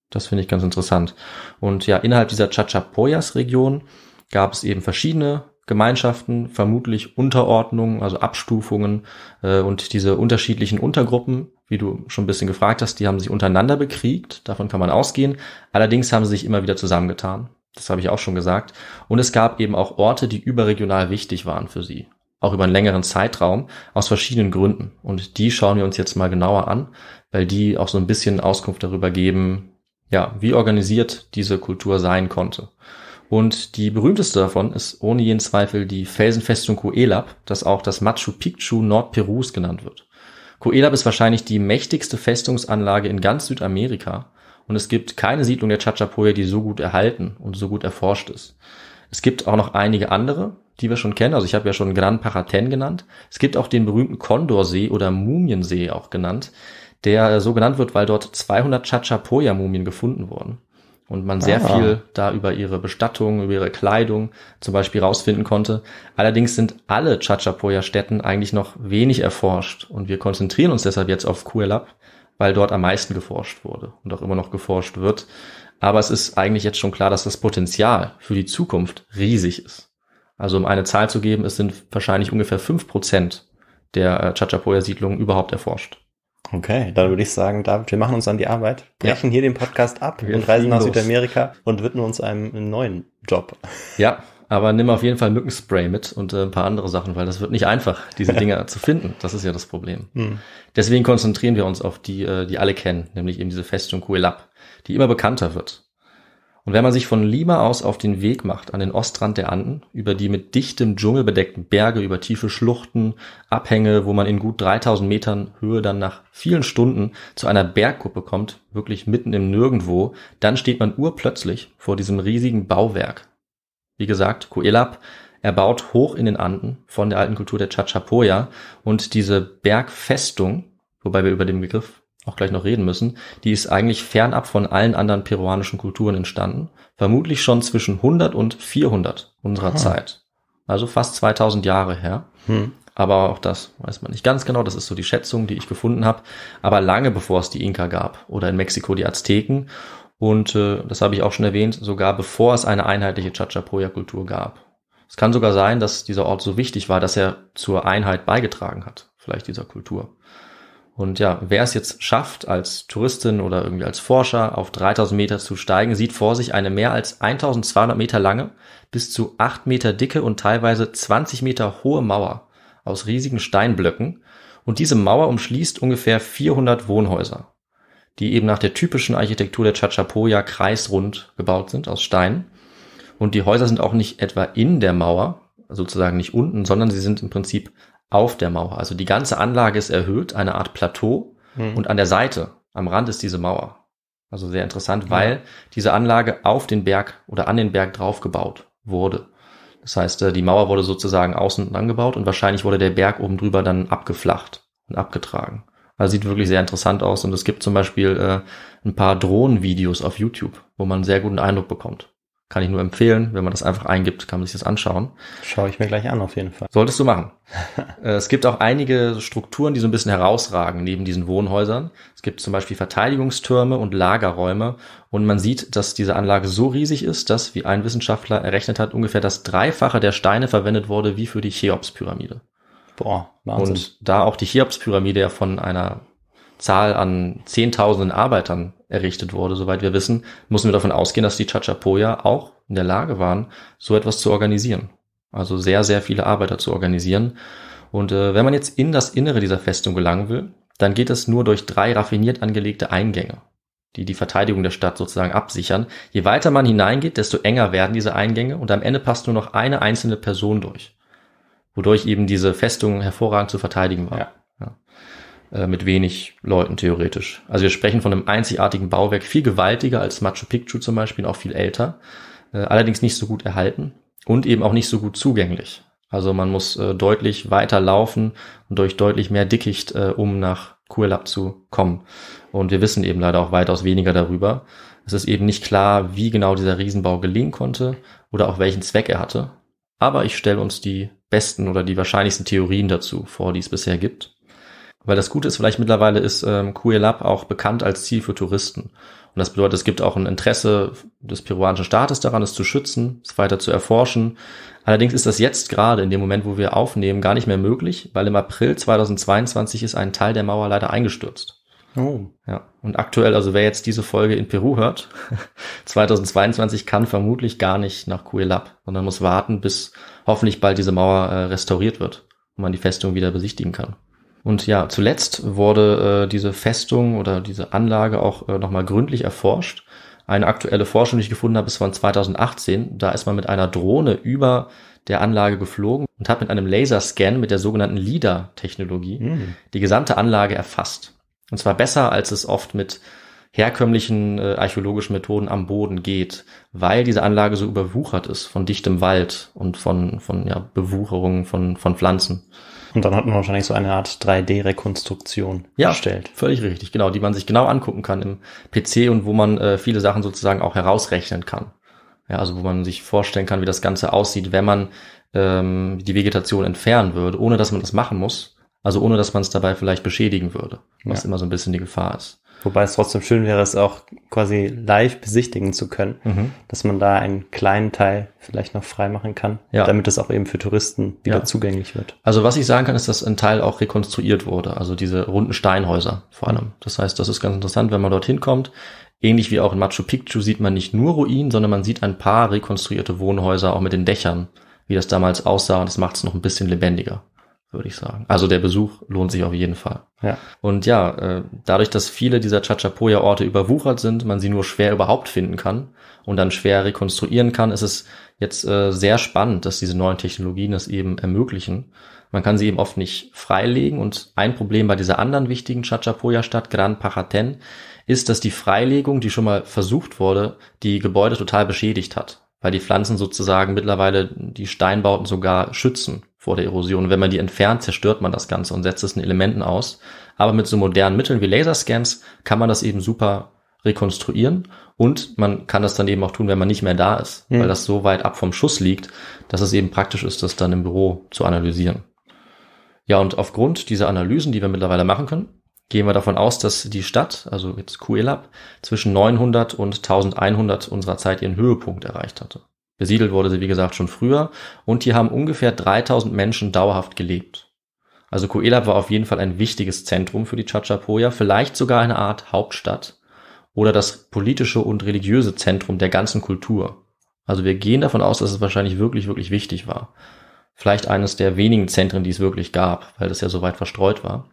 Das finde ich ganz interessant. Und ja, innerhalb dieser Chachapoyas-Region gab es eben verschiedene Gemeinschaften, vermutlich Unterordnungen, also Abstufungen äh, und diese unterschiedlichen Untergruppen, wie du schon ein bisschen gefragt hast, die haben sich untereinander bekriegt, davon kann man ausgehen. Allerdings haben sie sich immer wieder zusammengetan. Das habe ich auch schon gesagt. Und es gab eben auch Orte, die überregional wichtig waren für sie auch über einen längeren Zeitraum, aus verschiedenen Gründen. Und die schauen wir uns jetzt mal genauer an, weil die auch so ein bisschen Auskunft darüber geben, ja, wie organisiert diese Kultur sein konnte. Und die berühmteste davon ist ohne jeden Zweifel die Felsenfestung Coelab, das auch das Machu Picchu Nordperus genannt wird. Coelab ist wahrscheinlich die mächtigste Festungsanlage in ganz Südamerika und es gibt keine Siedlung der Chachapoya, die so gut erhalten und so gut erforscht ist. Es gibt auch noch einige andere, die wir schon kennen. Also ich habe ja schon Gran Paraten genannt. Es gibt auch den berühmten Kondorsee oder Mumiensee auch genannt, der äh, so genannt wird, weil dort 200 Chachapoya-Mumien gefunden wurden. Und man sehr ah. viel da über ihre Bestattung, über ihre Kleidung zum Beispiel rausfinden konnte. Allerdings sind alle chachapoya städten eigentlich noch wenig erforscht. Und wir konzentrieren uns deshalb jetzt auf Kuelap, weil dort am meisten geforscht wurde und auch immer noch geforscht wird. Aber es ist eigentlich jetzt schon klar, dass das Potenzial für die Zukunft riesig ist. Also um eine Zahl zu geben, es sind wahrscheinlich ungefähr fünf Prozent der äh, Chachapoya-Siedlungen überhaupt erforscht. Okay, dann würde ich sagen, David, wir machen uns an die Arbeit, brechen ja. hier den Podcast ab wir und reisen nach los. Südamerika und widmen uns einem neuen Job. Ja, aber nimm auf jeden Fall Mückenspray mit und äh, ein paar andere Sachen, weil das wird nicht einfach, diese [laughs] Dinger zu finden. Das ist ja das Problem. Mhm. Deswegen konzentrieren wir uns auf die, äh, die alle kennen, nämlich eben diese Festung Kuelap, die immer bekannter wird. Und wenn man sich von Lima aus auf den Weg macht an den Ostrand der Anden, über die mit dichtem Dschungel bedeckten Berge, über tiefe Schluchten, Abhänge, wo man in gut 3000 Metern Höhe dann nach vielen Stunden zu einer Bergkuppe kommt, wirklich mitten im Nirgendwo, dann steht man urplötzlich vor diesem riesigen Bauwerk. Wie gesagt, Coelab erbaut hoch in den Anden von der alten Kultur der Chachapoya und diese Bergfestung, wobei wir über den Begriff auch gleich noch reden müssen, die ist eigentlich fernab von allen anderen peruanischen Kulturen entstanden, vermutlich schon zwischen 100 und 400 unserer Aha. Zeit. Also fast 2000 Jahre her. Hm. Aber auch das weiß man nicht ganz genau. Das ist so die Schätzung, die ich gefunden habe. Aber lange bevor es die Inka gab oder in Mexiko die Azteken. Und äh, das habe ich auch schon erwähnt, sogar bevor es eine einheitliche Chachapoya-Kultur gab. Es kann sogar sein, dass dieser Ort so wichtig war, dass er zur Einheit beigetragen hat, vielleicht dieser Kultur. Und ja, wer es jetzt schafft, als Touristin oder irgendwie als Forscher auf 3000 Meter zu steigen, sieht vor sich eine mehr als 1200 Meter lange, bis zu 8 Meter dicke und teilweise 20 Meter hohe Mauer aus riesigen Steinblöcken. Und diese Mauer umschließt ungefähr 400 Wohnhäuser, die eben nach der typischen Architektur der Chachapoya kreisrund gebaut sind aus Stein. Und die Häuser sind auch nicht etwa in der Mauer, sozusagen nicht unten, sondern sie sind im Prinzip auf der Mauer. Also die ganze Anlage ist erhöht, eine Art Plateau mhm. und an der Seite, am Rand ist diese Mauer. Also sehr interessant, ja. weil diese Anlage auf den Berg oder an den Berg drauf gebaut wurde. Das heißt, äh, die Mauer wurde sozusagen außen angebaut und wahrscheinlich wurde der Berg oben drüber dann abgeflacht und abgetragen. Also sieht wirklich sehr interessant aus und es gibt zum Beispiel äh, ein paar Drohnenvideos auf YouTube, wo man einen sehr guten Eindruck bekommt. Kann ich nur empfehlen, wenn man das einfach eingibt, kann man sich das anschauen. Schaue ich mir gleich an, auf jeden Fall. Solltest du machen. [laughs] Äh, es gibt auch einige Strukturen, die so ein bisschen herausragen neben diesen Wohnhäusern. Es gibt zum Beispiel Verteidigungstürme und Lagerräume. Und man sieht, dass diese Anlage so riesig ist, dass, wie ein Wissenschaftler errechnet hat, ungefähr das Dreifache der Steine verwendet wurde, wie für die Cheops-Pyramide. Boah, Wahnsinn. Und da auch die Cheops-Pyramide ja von einer Zahl an Zehntausenden Arbeitern errichtet wurde, soweit wir wissen, müssen wir davon ausgehen, dass die Chachapoya auch in der Lage waren, so etwas zu organisieren. Also sehr, sehr viele Arbeiter zu organisieren. Und äh, wenn man jetzt in das Innere dieser Festung gelangen will, dann geht es nur durch drei raffiniert angelegte Eingänge, die die Verteidigung der Stadt sozusagen absichern. Je weiter man hineingeht, desto enger werden diese Eingänge und am Ende passt nur noch eine einzelne Person durch, wodurch eben diese Festung hervorragend zu verteidigen war. Ja. Äh, mit wenig Leuten theoretisch. Also wir sprechen von einem einzigartigen Bauwerk, viel gewaltiger als Machu Picchu zum Beispiel, auch viel älter, äh, allerdings nicht so gut erhalten und eben auch nicht so gut zugänglich. Also man muss äh, deutlich weiter laufen und durch deutlich mehr Dickicht, um nach Kuelap zu kommen. Und wir wissen eben leider auch weitaus weniger darüber. Es ist eben nicht klar, wie genau dieser Riesenbau gelingen konnte oder auch welchen Zweck er hatte. Aber ich stelle uns die besten oder die wahrscheinlichsten Theorien dazu vor, die es bisher gibt. Weil das Gute ist, vielleicht mittlerweile ist ähm, Kuelab auch bekannt als Ziel für Touristen. Und das bedeutet, es gibt auch ein Interesse des peruanischen Staates daran, es zu schützen, es weiter zu erforschen. Allerdings ist das jetzt gerade in dem Moment, wo wir aufnehmen, gar nicht mehr möglich, weil im April 2022 ist ein Teil der Mauer leider eingestürzt. Oh. Ja. Und aktuell, also wer jetzt diese Folge in Peru hört, 2022 [laughs] kann vermutlich gar nicht nach Kuelab, sondern muss warten, bis hoffentlich bald diese Mauer äh, restauriert wird und man die Festung wieder besichtigen kann. Und ja, zuletzt wurde äh, diese Festung oder diese Anlage auch äh, nochmal gründlich erforscht. Eine aktuelle Forschung, die ich gefunden habe, ist von 2018. Da ist man mit einer Drohne über der Anlage geflogen und hat mit einem Laserscan mit der sogenannten LIDAR-Technologie mhm. die gesamte Anlage erfasst. Und zwar besser, als es oft mit herkömmlichen äh, archäologischen Methoden am Boden geht, weil diese Anlage so überwuchert ist von dichtem Wald und von, von ja, Bewucherungen von, von Pflanzen. Und dann hat man wahrscheinlich so eine Art 3D-Rekonstruktion ja, erstellt. Völlig richtig, genau, die man sich genau angucken kann im PC und wo man äh, viele Sachen sozusagen auch herausrechnen kann. Ja, also wo man sich vorstellen kann, wie das Ganze aussieht, wenn man ähm, die Vegetation entfernen würde, ohne dass man das machen muss. Also ohne dass man es dabei vielleicht beschädigen würde, was ja. immer so ein bisschen die Gefahr ist. Wobei es trotzdem schön wäre, es auch quasi live besichtigen zu können, mhm. dass man da einen kleinen Teil vielleicht noch freimachen kann, ja. damit es auch eben für Touristen wieder ja. zugänglich wird. Also was ich sagen kann, ist, dass ein Teil auch rekonstruiert wurde, also diese runden Steinhäuser vor mhm. allem. Das heißt, das ist ganz interessant, wenn man dorthin kommt. Ähnlich wie auch in Machu Picchu sieht man nicht nur Ruinen, sondern man sieht ein paar rekonstruierte Wohnhäuser auch mit den Dächern, wie das damals aussah und das macht es noch ein bisschen lebendiger würde ich sagen. Also der Besuch lohnt sich auf jeden Fall. Ja. Und ja, äh, dadurch, dass viele dieser Chachapoya-Orte überwuchert sind, man sie nur schwer überhaupt finden kann und dann schwer rekonstruieren kann, ist es jetzt äh, sehr spannend, dass diese neuen Technologien es eben ermöglichen. Man kann sie eben oft nicht freilegen und ein Problem bei dieser anderen wichtigen Chachapoya-Stadt, Gran Pachaten, ist, dass die Freilegung, die schon mal versucht wurde, die Gebäude total beschädigt hat, weil die Pflanzen sozusagen mittlerweile die Steinbauten sogar schützen vor der Erosion. Wenn man die entfernt, zerstört man das Ganze und setzt es in Elementen aus. Aber mit so modernen Mitteln wie Laserscans kann man das eben super rekonstruieren und man kann das dann eben auch tun, wenn man nicht mehr da ist, mhm. weil das so weit ab vom Schuss liegt, dass es eben praktisch ist, das dann im Büro zu analysieren. Ja, und aufgrund dieser Analysen, die wir mittlerweile machen können, gehen wir davon aus, dass die Stadt, also jetzt QELab, zwischen 900 und 1100 unserer Zeit ihren Höhepunkt erreicht hatte. Besiedelt wurde sie, wie gesagt, schon früher. Und hier haben ungefähr 3000 Menschen dauerhaft gelebt. Also Coelab war auf jeden Fall ein wichtiges Zentrum für die Chachapoya, vielleicht sogar eine Art Hauptstadt oder das politische und religiöse Zentrum der ganzen Kultur. Also wir gehen davon aus, dass es wahrscheinlich wirklich, wirklich wichtig war. Vielleicht eines der wenigen Zentren, die es wirklich gab, weil das ja so weit verstreut war.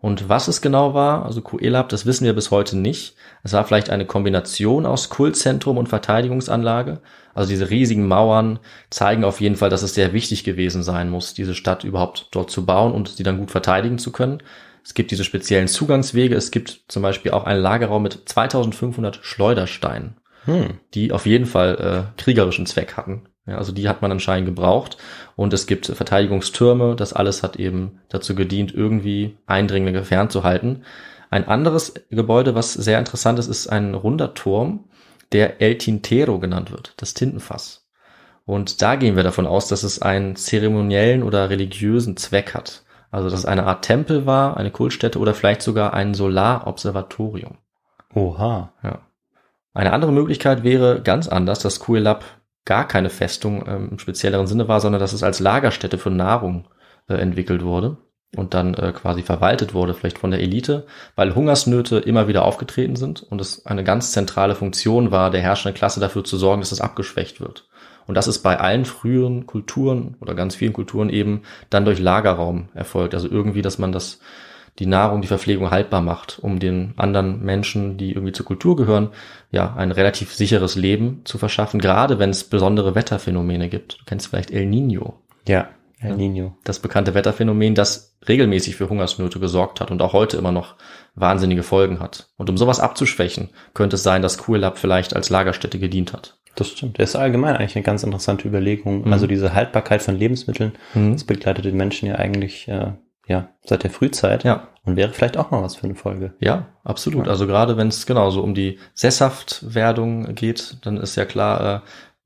Und was es genau war, also Coelab, das wissen wir bis heute nicht. Es war vielleicht eine Kombination aus Kultzentrum und Verteidigungsanlage, also diese riesigen Mauern zeigen auf jeden Fall, dass es sehr wichtig gewesen sein muss, diese Stadt überhaupt dort zu bauen und sie dann gut verteidigen zu können. Es gibt diese speziellen Zugangswege. Es gibt zum Beispiel auch einen Lagerraum mit 2500 Schleudersteinen, hm. die auf jeden Fall äh, kriegerischen Zweck hatten. Ja, also die hat man anscheinend gebraucht. Und es gibt Verteidigungstürme. Das alles hat eben dazu gedient, irgendwie Eindringlinge fernzuhalten. Ein anderes Gebäude, was sehr interessant ist, ist ein runder Turm, der El Tintero genannt wird, das Tintenfass. Und da gehen wir davon aus, dass es einen zeremoniellen oder religiösen Zweck hat. Also dass es eine Art Tempel war, eine Kultstätte oder vielleicht sogar ein Solarobservatorium. Oha. Ja. Eine andere Möglichkeit wäre ganz anders, dass Kuelab gar keine Festung ähm, im spezielleren Sinne war, sondern dass es als Lagerstätte für Nahrung äh, entwickelt wurde und dann äh, quasi verwaltet wurde, vielleicht von der Elite, weil Hungersnöte immer wieder aufgetreten sind und es eine ganz zentrale Funktion war, der herrschenden Klasse dafür zu sorgen, dass das abgeschwächt wird. Und das ist bei allen früheren Kulturen oder ganz vielen Kulturen eben dann durch Lagerraum erfolgt. Also irgendwie, dass man das, die Nahrung, die Verpflegung haltbar macht, um den anderen Menschen, die irgendwie zur Kultur gehören, ja, ein relativ sicheres Leben zu verschaffen, gerade wenn es besondere Wetterphänomene gibt. Du kennst vielleicht El Nino. Ja, El Nino. Das bekannte Wetterphänomen, das regelmäßig für Hungersnöte gesorgt hat und auch heute immer noch wahnsinnige Folgen hat. Und um sowas abzuschwächen, könnte es sein, dass Kuelab vielleicht als Lagerstätte gedient hat. Das stimmt. Das ist allgemein eigentlich eine ganz interessante Überlegung. Mhm. Also diese Haltbarkeit von Lebensmitteln, mhm. das begleitet den Menschen ja eigentlich äh, ja seit der Frühzeit. Ja. Und wäre vielleicht auch mal was für eine Folge. Ja, absolut. Ja. Also gerade wenn es genau so um die Sesshaftwerdung geht, dann ist ja klar, äh,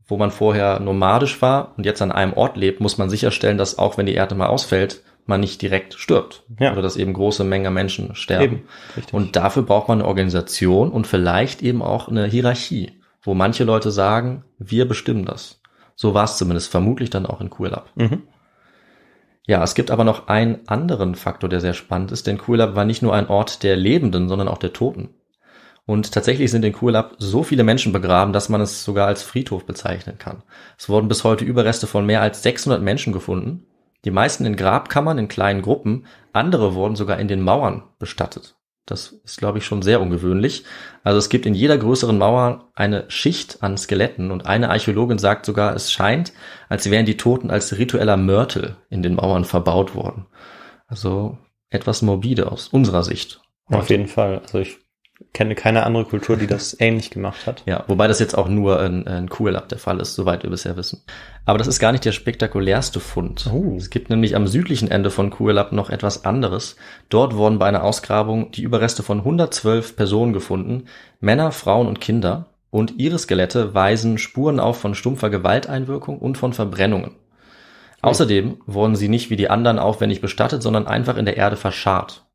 wo man vorher nomadisch war und jetzt an einem Ort lebt, muss man sicherstellen, dass auch wenn die Erde mal ausfällt, man nicht direkt stirbt ja. oder dass eben große Mengen Menschen sterben. Und dafür braucht man eine Organisation und vielleicht eben auch eine Hierarchie, wo manche Leute sagen, wir bestimmen das. So war es zumindest vermutlich dann auch in QLab. Mhm. Ja, es gibt aber noch einen anderen Faktor, der sehr spannend ist, denn QLab war nicht nur ein Ort der Lebenden, sondern auch der Toten. Und tatsächlich sind in Kuelab so viele Menschen begraben, dass man es sogar als Friedhof bezeichnen kann. Es wurden bis heute Überreste von mehr als 600 Menschen gefunden, die meisten in Grabkammern in kleinen Gruppen, andere wurden sogar in den Mauern bestattet. Das ist, glaube ich, schon sehr ungewöhnlich. Also es gibt in jeder größeren Mauer eine Schicht an Skeletten und eine Archäologin sagt sogar, es scheint, als wären die Toten als ritueller Mörtel in den Mauern verbaut worden. Also etwas morbide aus unserer Sicht. Auf jeden Fall. Also ich kenne keine andere Kultur, die das ähnlich gemacht hat. Ja, wobei das jetzt auch nur ein, ein QLab der Fall ist, soweit wir bisher wissen. Aber das ist gar nicht der spektakulärste Fund. Oh. Es gibt nämlich am südlichen Ende von QLab noch etwas anderes. Dort wurden bei einer Ausgrabung die Überreste von 112 Personen gefunden, Männer, Frauen und Kinder. Und ihre Skelette weisen Spuren auf von stumpfer Gewalteinwirkung und von Verbrennungen. Außerdem wurden sie nicht wie die anderen aufwendig bestattet, sondern einfach in der Erde verscharrt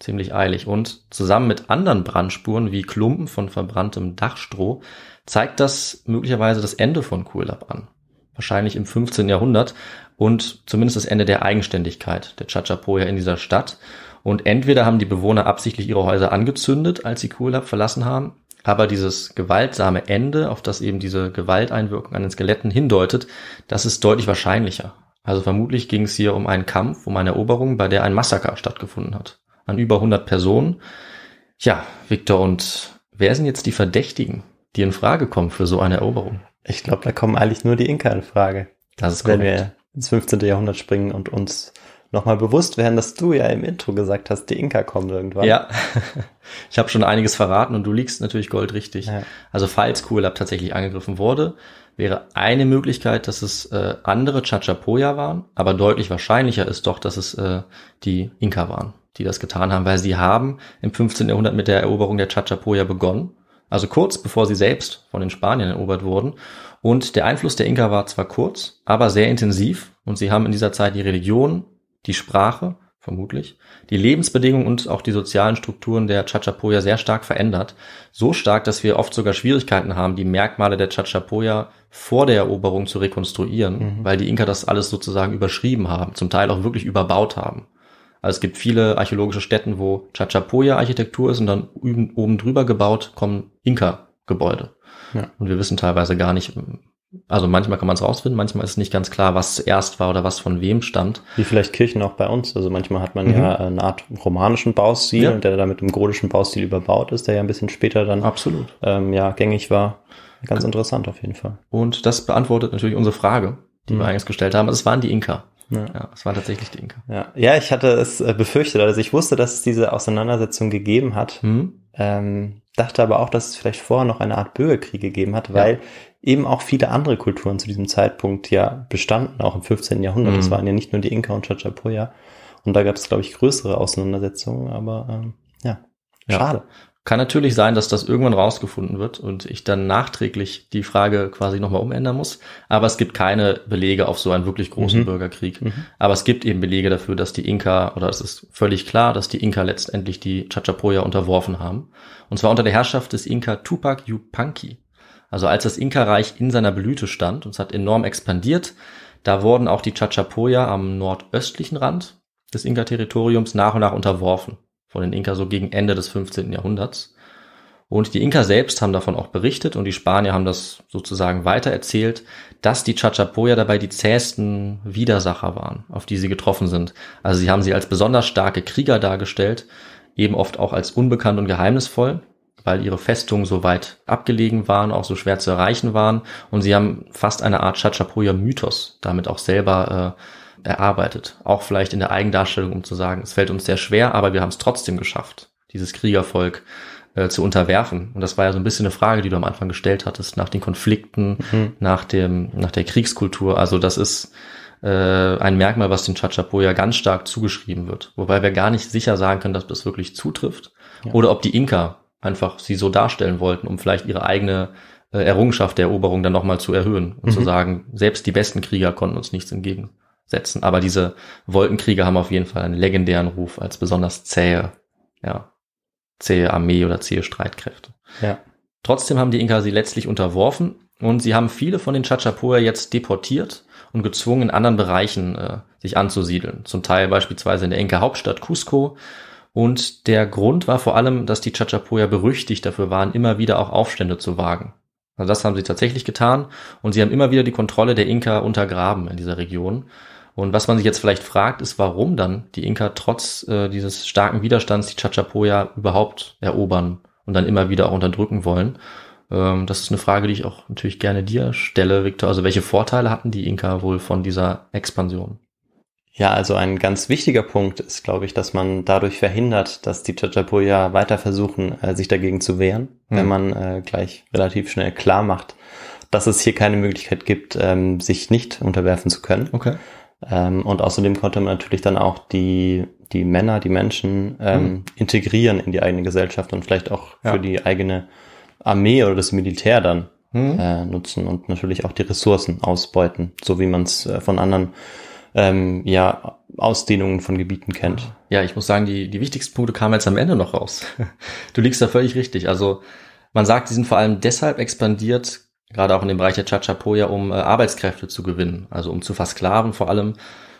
ziemlich eilig und zusammen mit anderen Brandspuren wie Klumpen von verbranntem Dachstroh zeigt das möglicherweise das Ende von Coolab an. Wahrscheinlich im 15. Jahrhundert und zumindest das Ende der Eigenständigkeit der Chachapoya in dieser Stadt. Und entweder haben die Bewohner absichtlich ihre Häuser angezündet, als sie Coolab verlassen haben, aber dieses gewaltsame Ende, auf das eben diese Gewalteinwirkung an den Skeletten hindeutet, das ist deutlich wahrscheinlicher. Also vermutlich ging es hier um einen Kampf, um eine Eroberung, bei der ein Massaker stattgefunden hat an über 100 Personen. Ja, Victor, und wer sind jetzt die Verdächtigen, die in Frage kommen für so eine Eroberung? Ich glaube, da kommen eigentlich nur die Inka in Frage. Das ist Wenn korrekt. wir ins 15. Jahrhundert springen und uns nochmal bewusst werden, dass du ja im Intro gesagt hast, die Inka kommen irgendwann. Ja, [laughs] ich habe schon einiges verraten und du liegst natürlich goldrichtig. Ja. Also falls Kuelab tatsächlich angegriffen wurde, wäre eine Möglichkeit, dass es äh, andere Chachapoya waren, aber deutlich wahrscheinlicher ist doch, dass es äh, die Inka waren die das getan haben, weil sie haben im 15. Jahrhundert mit der Eroberung der Chachapoya begonnen, also kurz bevor sie selbst von den Spaniern erobert wurden. Und der Einfluss der Inka war zwar kurz, aber sehr intensiv und sie haben in dieser Zeit die Religion, die Sprache, vermutlich, die Lebensbedingungen und auch die sozialen Strukturen der Chachapoya sehr stark verändert. So stark, dass wir oft sogar Schwierigkeiten haben, die Merkmale der Chachapoya vor der Eroberung zu rekonstruieren, mhm. weil die Inka das alles sozusagen überschrieben haben, zum Teil auch wirklich überbaut haben. Also es gibt viele archäologische Stätten, wo Chachapoya-Architektur ist und dann oben, drüber gebaut kommen Inka-Gebäude. Ja. Und wir wissen teilweise gar nicht, also manchmal kann man es rausfinden, manchmal ist nicht ganz klar, was zuerst war oder was von wem stammt. Wie vielleicht Kirchen auch bei uns. Also manchmal hat man mhm. ja eine Art romanischen Baustil, ja. der mit dem godischen Baustil überbaut ist, der ja ein bisschen später dann absolut ähm, ja gängig war. Ganz interessant auf jeden Fall. Und das beantwortet natürlich unsere Frage, die mhm. wir eigentlich gestellt haben. Also es waren die Inka. Ja. ja, es war tatsächlich die Inka. Ja, ja ich hatte es äh, befürchtet. Also ich wusste, dass es diese Auseinandersetzung gegeben hat. Mhm. Ähm, dachte aber auch, dass es vielleicht vorher noch eine Art Bürgerkrieg gegeben hat, weil ja. eben auch viele andere Kulturen zu diesem Zeitpunkt ja bestanden, auch im 15. Jahrhundert. Es mhm. waren ja nicht nur die Inka und Chachapoya. Und da gab es, glaube ich, größere Auseinandersetzungen, aber ähm, ja, schade. Kann natürlich sein, dass das irgendwann rausgefunden wird und ich dann nachträglich die Frage quasi nochmal umändern muss. Aber es gibt keine Belege auf so einen wirklich großen mhm. Bürgerkrieg. Mhm. Aber es gibt eben Belege dafür, dass die Inka, oder es ist völlig klar, dass die Inka letztendlich die Chachapoya unterworfen haben. Und zwar unter der Herrschaft des Inka Tupac Yupanqui. Also als das Inka-Reich in seiner Blüte stand und es hat enorm expandiert, da wurden auch die Chachapoya am nordöstlichen Rand des Inka-Territoriums nach und nach unterworfen von den Inka so gegen Ende des 15. Jahrhunderts. Und die Inka selbst haben davon auch berichtet und die Spanier haben das sozusagen weitererzählt, dass die Chachapoya dabei die zähesten Widersacher waren, auf die sie getroffen sind. Also sie haben sie als besonders starke Krieger dargestellt, eben oft auch als unbekannt und geheimnisvoll, weil ihre Festungen so weit abgelegen waren, auch so schwer zu erreichen waren. Und sie haben fast eine Art Chachapoya-Mythos damit auch selber äh, erarbeitet. Auch vielleicht in der Eigendarstellung, um zu sagen, es fällt uns sehr schwer, aber wir haben es trotzdem geschafft, dieses Kriegervolk äh, zu unterwerfen. Und das war ja so ein bisschen eine Frage, die du am Anfang gestellt hattest, nach den Konflikten, mhm. nach dem, nach der Kriegskultur. Also das ist äh, ein Merkmal, was den Chachapo ja ganz stark zugeschrieben wird. Wobei wir gar nicht sicher sagen können, dass das wirklich zutrifft. Ja. Oder ob die Inka einfach sie so darstellen wollten, um vielleicht ihre eigene äh, Errungenschaft der Eroberung dann nochmal zu erhöhen und mhm. zu sagen, selbst die besten Krieger konnten uns nichts entgegen setzen. Aber diese Wolkenkrieger haben auf jeden Fall einen legendären Ruf als besonders zähe, ja, zähe Armee oder zähe Streitkräfte. Ja. Trotzdem haben die Inka sie letztlich unterworfen und sie haben viele von den Chachapoya jetzt deportiert und gezwungen, in anderen Bereichen äh, sich anzusiedeln. Zum Teil beispielsweise in der Inka-Hauptstadt Cusco. Und der Grund war vor allem, dass die Chachapoya berüchtigt dafür waren, immer wieder auch Aufstände zu wagen. Also das haben sie tatsächlich getan und sie haben immer wieder die Kontrolle der Inka untergraben in dieser Region und was man sich jetzt vielleicht fragt, ist, warum dann die Inka trotz äh, dieses starken Widerstands die Chachapoya überhaupt erobern und dann immer wieder auch unterdrücken wollen. Ähm, das ist eine Frage, die ich auch natürlich gerne dir stelle, Victor. Also welche Vorteile hatten die Inka wohl von dieser Expansion? Ja, also ein ganz wichtiger Punkt ist, glaube ich, dass man dadurch verhindert, dass die Chachapoya weiter versuchen, äh, sich dagegen zu wehren, mhm. wenn man äh, gleich relativ schnell klar macht, dass es hier keine Möglichkeit gibt, ähm, sich nicht unterwerfen zu können. Okay. Ähm, und außerdem konnte man natürlich dann auch die, die Männer, die Menschen ähm, mhm. integrieren in die eigene Gesellschaft und vielleicht auch ja. für die eigene Armee oder das Militär dann mhm. äh, nutzen und natürlich auch die Ressourcen ausbeuten, so wie man es äh, von anderen ähm, ja, Ausdehnungen von Gebieten kennt. Ja, ich muss sagen, die, die wichtigsten Punkte kamen jetzt am Ende noch raus. [laughs] Du liegst da völlig richtig. Also man sagt, die sind vor allem deshalb expandiert gerade auch in dem Bereich der Chachapoya, um äh, Arbeitskräfte zu gewinnen, also um zu versklaven vor allem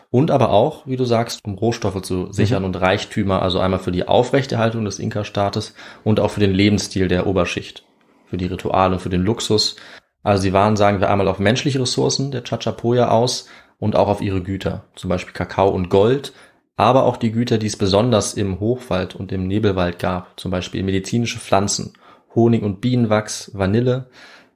und aber auch, wie du sagst, um Rohstoffe zu sichern mhm. und Reichtümer, also einmal für die Aufrechterhaltung des Inka-Staates und auch für den Lebensstil der Oberschicht, für die Rituale, und für den Luxus. Also sie waren, sagen wir einmal, auf menschliche Ressourcen der Chachapoya aus und auch auf ihre Güter, zum Beispiel Kakao und Gold, aber auch die Güter, die es besonders im Hochwald und im Nebelwald gab, zum Beispiel medizinische Pflanzen, Honig und Bienenwachs, Vanille,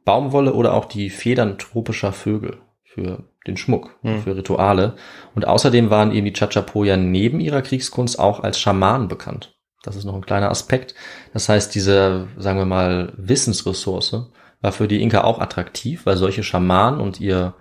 Baumwolle oder auch die Federn tropischer Vögel für den Schmuck, mhm. für Rituale. Und außerdem waren eben die Chachapoya neben ihrer Kriegskunst auch als Schamanen bekannt. Das ist noch ein kleiner Aspekt. Das heißt, diese, sagen wir mal, Wissensressource war für die Inka auch attraktiv, weil solche Schamanen und ihr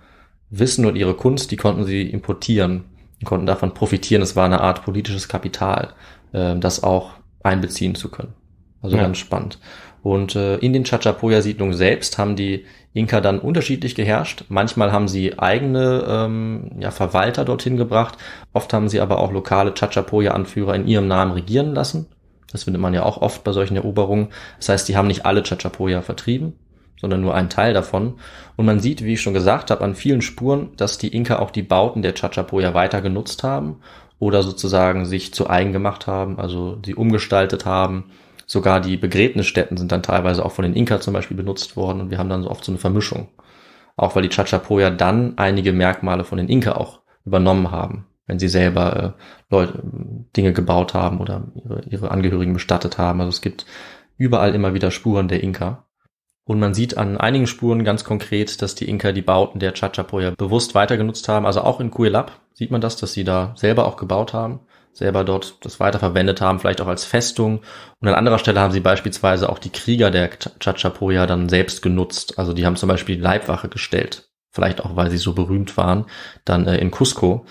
Wissen und ihre Kunst, die konnten sie importieren konnten davon profitieren. Es war eine Art politisches Kapital, äh, das auch einbeziehen zu können. Also ja. ganz spannend. Und äh, in den Chachapoya-Siedlungen selbst haben die Inka dann unterschiedlich geherrscht. Manchmal haben sie eigene ähm, ja, Verwalter dorthin gebracht. Oft haben sie aber auch lokale Chachapoya-Anführer in ihrem Namen regieren lassen. Das findet man ja auch oft bei solchen Eroberungen. Das heißt, die haben nicht alle Chachapoya vertrieben, sondern nur einen Teil davon. Und man sieht, wie ich schon gesagt habe, an vielen Spuren, dass die Inka auch die Bauten der Chachapoya weiter genutzt haben oder sozusagen sich zu eigen gemacht haben, also sie umgestaltet haben Sogar die Begräbnisstätten sind dann teilweise auch von den Inka zum Beispiel benutzt worden und wir haben dann so oft so eine Vermischung. Auch weil die Chachapoya dann einige Merkmale von den Inka auch übernommen haben, wenn sie selber äh, Leute, Dinge gebaut haben oder ihre, ihre Angehörigen bestattet haben. Also es gibt überall immer wieder Spuren der Inka. Und man sieht an einigen Spuren ganz konkret, dass die Inka die Bauten der Chachapoya bewusst weitergenutzt haben. Also auch in Kuelap sieht man das, dass sie da selber auch gebaut haben selber dort das weiterverwendet haben, vielleicht auch als Festung. Und an anderer Stelle haben sie beispielsweise auch die Krieger der Chachapoya dann selbst genutzt. Also die haben zum Beispiel die Leibwache gestellt. Vielleicht auch, weil sie so berühmt waren, dann äh, in Cusco.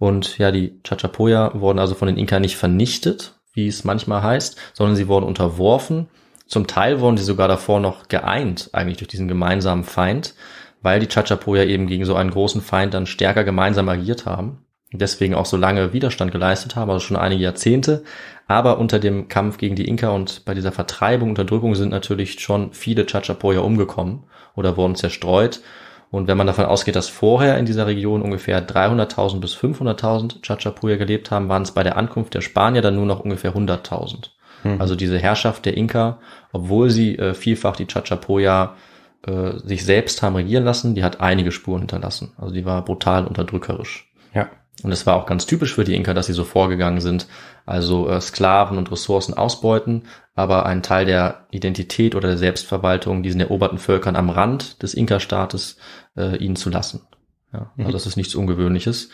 Und ja, die Chachapoya wurden also von den Inka nicht vernichtet, wie es manchmal heißt, sondern sie wurden unterworfen. Zum Teil wurden sie sogar davor noch geeint, eigentlich durch diesen gemeinsamen Feind, weil die Chachapoya eben gegen so einen großen Feind dann stärker gemeinsam agiert haben deswegen auch so lange Widerstand geleistet haben, also schon einige Jahrzehnte. Aber unter dem Kampf gegen die Inka und bei dieser Vertreibung, Unterdrückung sind natürlich schon viele Chachapoya umgekommen oder wurden zerstreut. Und wenn man davon ausgeht, dass vorher in dieser Region ungefähr 300.000 bis 500.000 Chachapoya gelebt haben, waren es bei der Ankunft der Spanier dann nur noch ungefähr 100.000. Mhm. Also diese Herrschaft der Inka, obwohl sie äh, vielfach die Chachapoya äh, sich selbst haben regieren lassen, die hat einige Spuren hinterlassen. Also die war brutal unterdrückerisch. Ja. Und es war auch ganz typisch für die Inka, dass sie so vorgegangen sind, also äh, Sklaven und Ressourcen ausbeuten, aber einen Teil der Identität oder der Selbstverwaltung diesen eroberten Völkern am Rand des Inka-Staates äh, ihnen zu lassen. Ja, also mhm. das ist nichts Ungewöhnliches.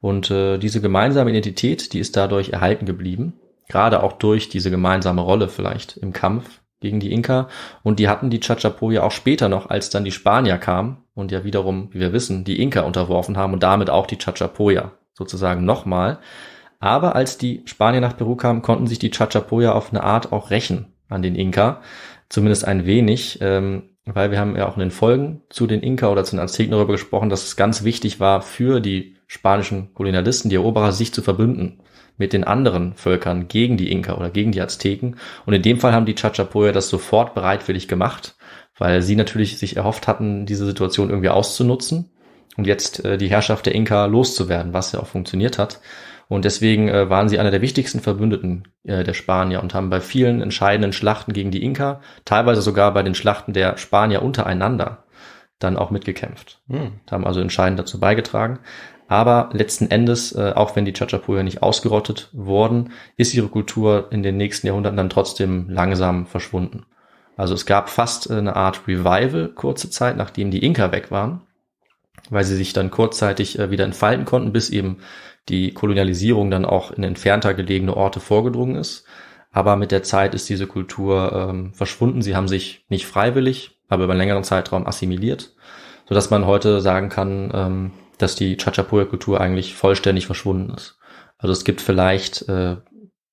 Und äh, diese gemeinsame Identität, die ist dadurch erhalten geblieben, gerade auch durch diese gemeinsame Rolle vielleicht im Kampf gegen die Inka. Und die hatten die Chachapo ja auch später noch, als dann die Spanier kamen und ja wiederum, wie wir wissen, die Inka unterworfen haben und damit auch die Chachapoya sozusagen nochmal. Aber als die Spanier nach Peru kamen, konnten sich die Chachapoya auf eine Art auch rächen an den Inka. Zumindest ein wenig, ähm, weil wir haben ja auch in den Folgen zu den Inka oder zu den Azteken darüber gesprochen, dass es ganz wichtig war für die spanischen Kolonialisten, die Eroberer, sich zu verbünden mit den anderen Völkern gegen die Inka oder gegen die Azteken. Und in dem Fall haben die Chachapoya das sofort bereitwillig gemacht, weil sie natürlich sich erhofft hatten, diese Situation irgendwie auszunutzen und jetzt äh, die Herrschaft der Inka loszuwerden, was ja auch funktioniert hat. Und deswegen äh, waren sie einer der wichtigsten Verbündeten äh, der Spanier und haben bei vielen entscheidenden Schlachten gegen die Inka, teilweise sogar bei den Schlachten der Spanier untereinander, dann auch mitgekämpft. Hm. Haben also entscheidend dazu beigetragen. Aber letzten Endes, äh, auch wenn die Chachapoya nicht ausgerottet wurden, ist ihre Kultur in den nächsten Jahrhunderten dann trotzdem langsam verschwunden. Also es gab fast eine Art Revival kurze Zeit, nachdem die Inka weg waren weil sie sich dann kurzzeitig äh, wieder entfalten konnten, bis eben die Kolonialisierung dann auch in entfernter gelegene Orte vorgedrungen ist. Aber mit der Zeit ist diese Kultur ähm, verschwunden. Sie haben sich nicht freiwillig, aber über einen längeren Zeitraum assimiliert, sodass man heute sagen kann, ähm, dass die Chachapoya-Kultur eigentlich vollständig verschwunden ist. Also es gibt vielleicht äh,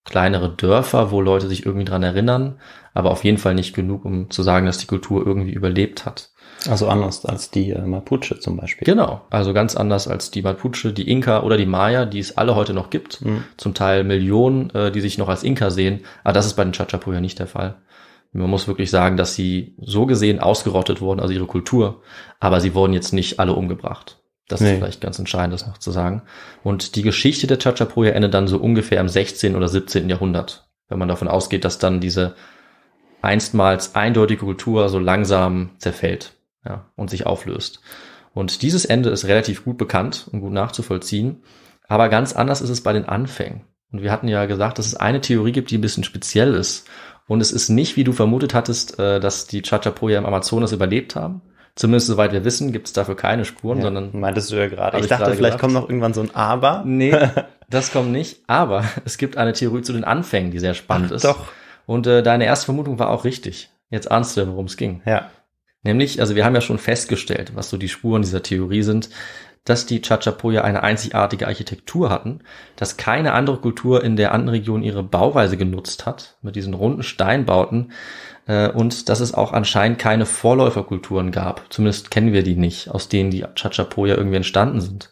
kleinere Dörfer, wo Leute sich irgendwie dran erinnern, aber auf jeden Fall nicht genug, um zu sagen, dass die Kultur irgendwie überlebt hat. Also anders als die äh, Mapuche zum Beispiel. Genau, also ganz anders als die Mapuche, die Inka oder die Maya, die es alle heute noch gibt. Mhm. Zum Teil Millionen, äh, die sich noch als Inka sehen. Aber ah, das ist bei den Chachapu ja nicht der Fall. Man muss wirklich sagen, dass sie so gesehen ausgerottet wurden, also ihre Kultur, aber sie wurden jetzt nicht alle umgebracht. Das nee. ist vielleicht ganz entscheidend, das noch zu sagen. Und die Geschichte der Chachapoya endet dann so ungefähr im 16. oder 17. Jahrhundert, wenn man davon ausgeht, dass dann diese einstmals eindeutige Kultur so langsam zerfällt ja, und sich auflöst. Und dieses Ende ist relativ gut bekannt und gut nachzuvollziehen, aber ganz anders ist es bei den Anfängen. Und wir hatten ja gesagt, dass es eine Theorie gibt, die ein bisschen speziell ist. Und es ist nicht, wie du vermutet hattest, äh, dass die Chachapoya im Amazonas überlebt haben. Zumindest soweit wir wissen, gibt es dafür keine Spuren, ja, sondern. Meintest du ja gerade. Ich, ich dachte, vielleicht kommt noch irgendwann so ein Aber. Nee, [laughs] das kommt nicht. Aber [laughs] es gibt eine Theorie zu den Anfängen, die sehr spannend Ach, ist. Doch. Und äh, deine erste Vermutung war auch richtig. Jetzt ahnst du, worum es ging. Ja. Nämlich, also wir haben ja schon festgestellt, was so die Spuren dieser Theorie sind, dass die Chachapoya eine einzigartige Architektur hatten, dass keine andere Kultur in der Andenregion ihre Bauweise genutzt hat, mit diesen runden Steinbauten, äh, und dass es auch anscheinend keine Vorläuferkulturen gab. Zumindest kennen wir die nicht, aus denen die Chachapoya irgendwie entstanden sind.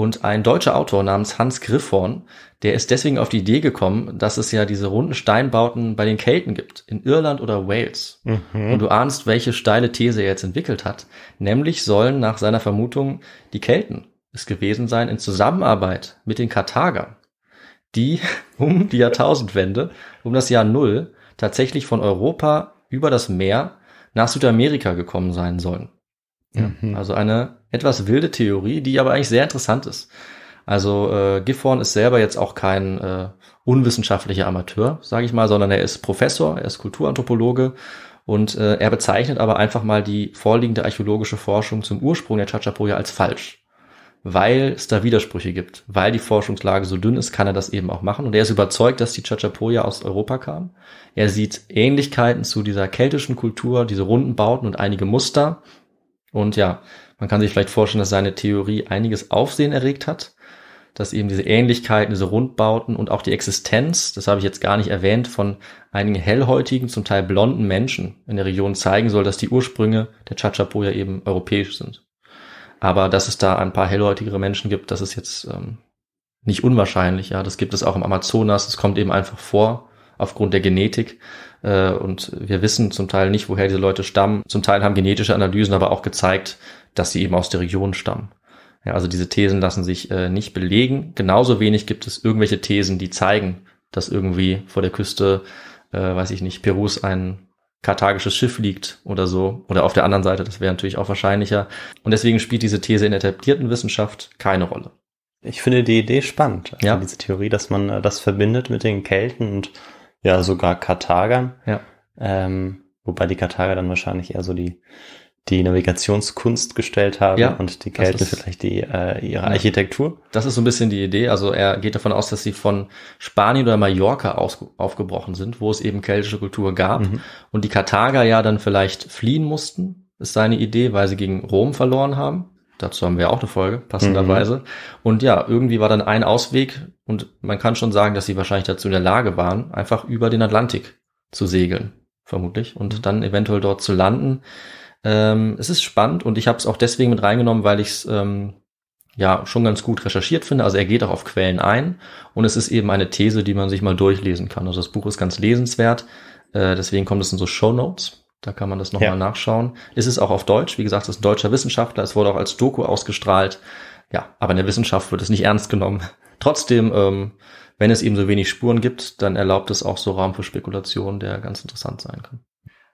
Und ein deutscher Autor namens Hans Griffhorn, der ist deswegen auf die Idee gekommen, dass es ja diese runden Steinbauten bei den Kelten gibt, in Irland oder Wales. Mhm. Und du ahnst, welche steile These er jetzt entwickelt hat. Nämlich sollen nach seiner Vermutung die Kelten es gewesen sein in Zusammenarbeit mit den Karthagern, die [laughs] um die Jahrtausendwende, um das Jahr Null, tatsächlich von Europa über das Meer nach Südamerika gekommen sein sollen mhm. Also eine etwas wilde Theorie, die aber eigentlich sehr interessant ist. Also äh, Gifhorn ist selber jetzt auch kein äh, unwissenschaftlicher Amateur, sage ich mal, sondern er ist Professor, er ist Kulturanthropologe und äh, er bezeichnet aber einfach mal die vorliegende archäologische Forschung zum Ursprung der Chachapoya als falsch. Weil es da Widersprüche gibt, weil die Forschungslage so dünn ist, kann er das eben auch machen. Und er ist überzeugt, dass die Chachapoya aus Europa kam. Er sieht Ähnlichkeiten zu dieser keltischen Kultur, diese runden Bauten und einige Muster, und ja, man kann sich vielleicht vorstellen, dass seine Theorie einiges Aufsehen erregt hat, dass eben diese Ähnlichkeiten, diese Rundbauten und auch die Existenz, das habe ich jetzt gar nicht erwähnt, von einigen hellhäutigen, zum Teil blonden Menschen in der Region zeigen soll, dass die Ursprünge der Chachapo ja eben europäisch sind. Aber dass es da ein paar hellhäutigere Menschen gibt, das ist jetzt ähm, nicht unwahrscheinlich. Ja, das gibt es auch im Amazonas. Es kommt eben einfach vor aufgrund der Genetik. Äh, und wir wissen zum Teil nicht, woher diese Leute stammen. Zum Teil haben genetische Analysen aber auch gezeigt, dass sie eben aus der Region stammen. Ja, also diese Thesen lassen sich äh, nicht belegen. Genauso wenig gibt es irgendwelche Thesen, die zeigen, dass irgendwie vor der Küste, äh, weiß ich nicht, Perus ein karthagisches Schiff liegt oder so. Oder auf der anderen Seite, das wäre natürlich auch wahrscheinlicher. Und deswegen spielt diese These in der etablierten Wissenschaft keine Rolle. Ich finde die Idee spannend, also ja. diese Theorie, dass man äh, das verbindet mit den Kelten und ja, sogar Karthagern. Ja. Ähm, wobei die Karthager dann wahrscheinlich eher so die, die Navigationskunst gestellt haben ja, und die Kelten vielleicht die, äh, ihre Architektur. Das ist so ein bisschen die Idee. Also er geht davon aus, dass sie von Spanien oder Mallorca aus, aufgebrochen sind, wo es eben keltische Kultur gab mhm. und die Karthager ja dann vielleicht fliehen mussten, ist seine Idee, weil sie gegen Rom verloren haben. Dazu haben wir auch eine Folge, passenderweise. Mhm. Und ja, irgendwie war dann ein Ausweg und man kann schon sagen, dass sie wahrscheinlich dazu in der Lage waren, einfach über den Atlantik zu segeln, vermutlich, und mhm. dann eventuell dort zu landen. Ähm, es ist spannend und ich habe es auch deswegen mit reingenommen, weil ich es ähm, ja schon ganz gut recherchiert finde. Also er geht auch auf Quellen ein und es ist eben eine These, die man sich mal durchlesen kann. Also das Buch ist ganz lesenswert. Äh, deswegen kommt es in so Show Notes. Da kann man das nochmal ja. nachschauen. Ist es auch auf Deutsch? Wie gesagt, es ist ein deutscher Wissenschaftler. Es wurde auch als Doku ausgestrahlt. Ja, aber in der Wissenschaft wird es nicht ernst genommen. [laughs] Trotzdem, ähm, wenn es eben so wenig Spuren gibt, dann erlaubt es auch so Raum für Spekulationen, der ganz interessant sein kann.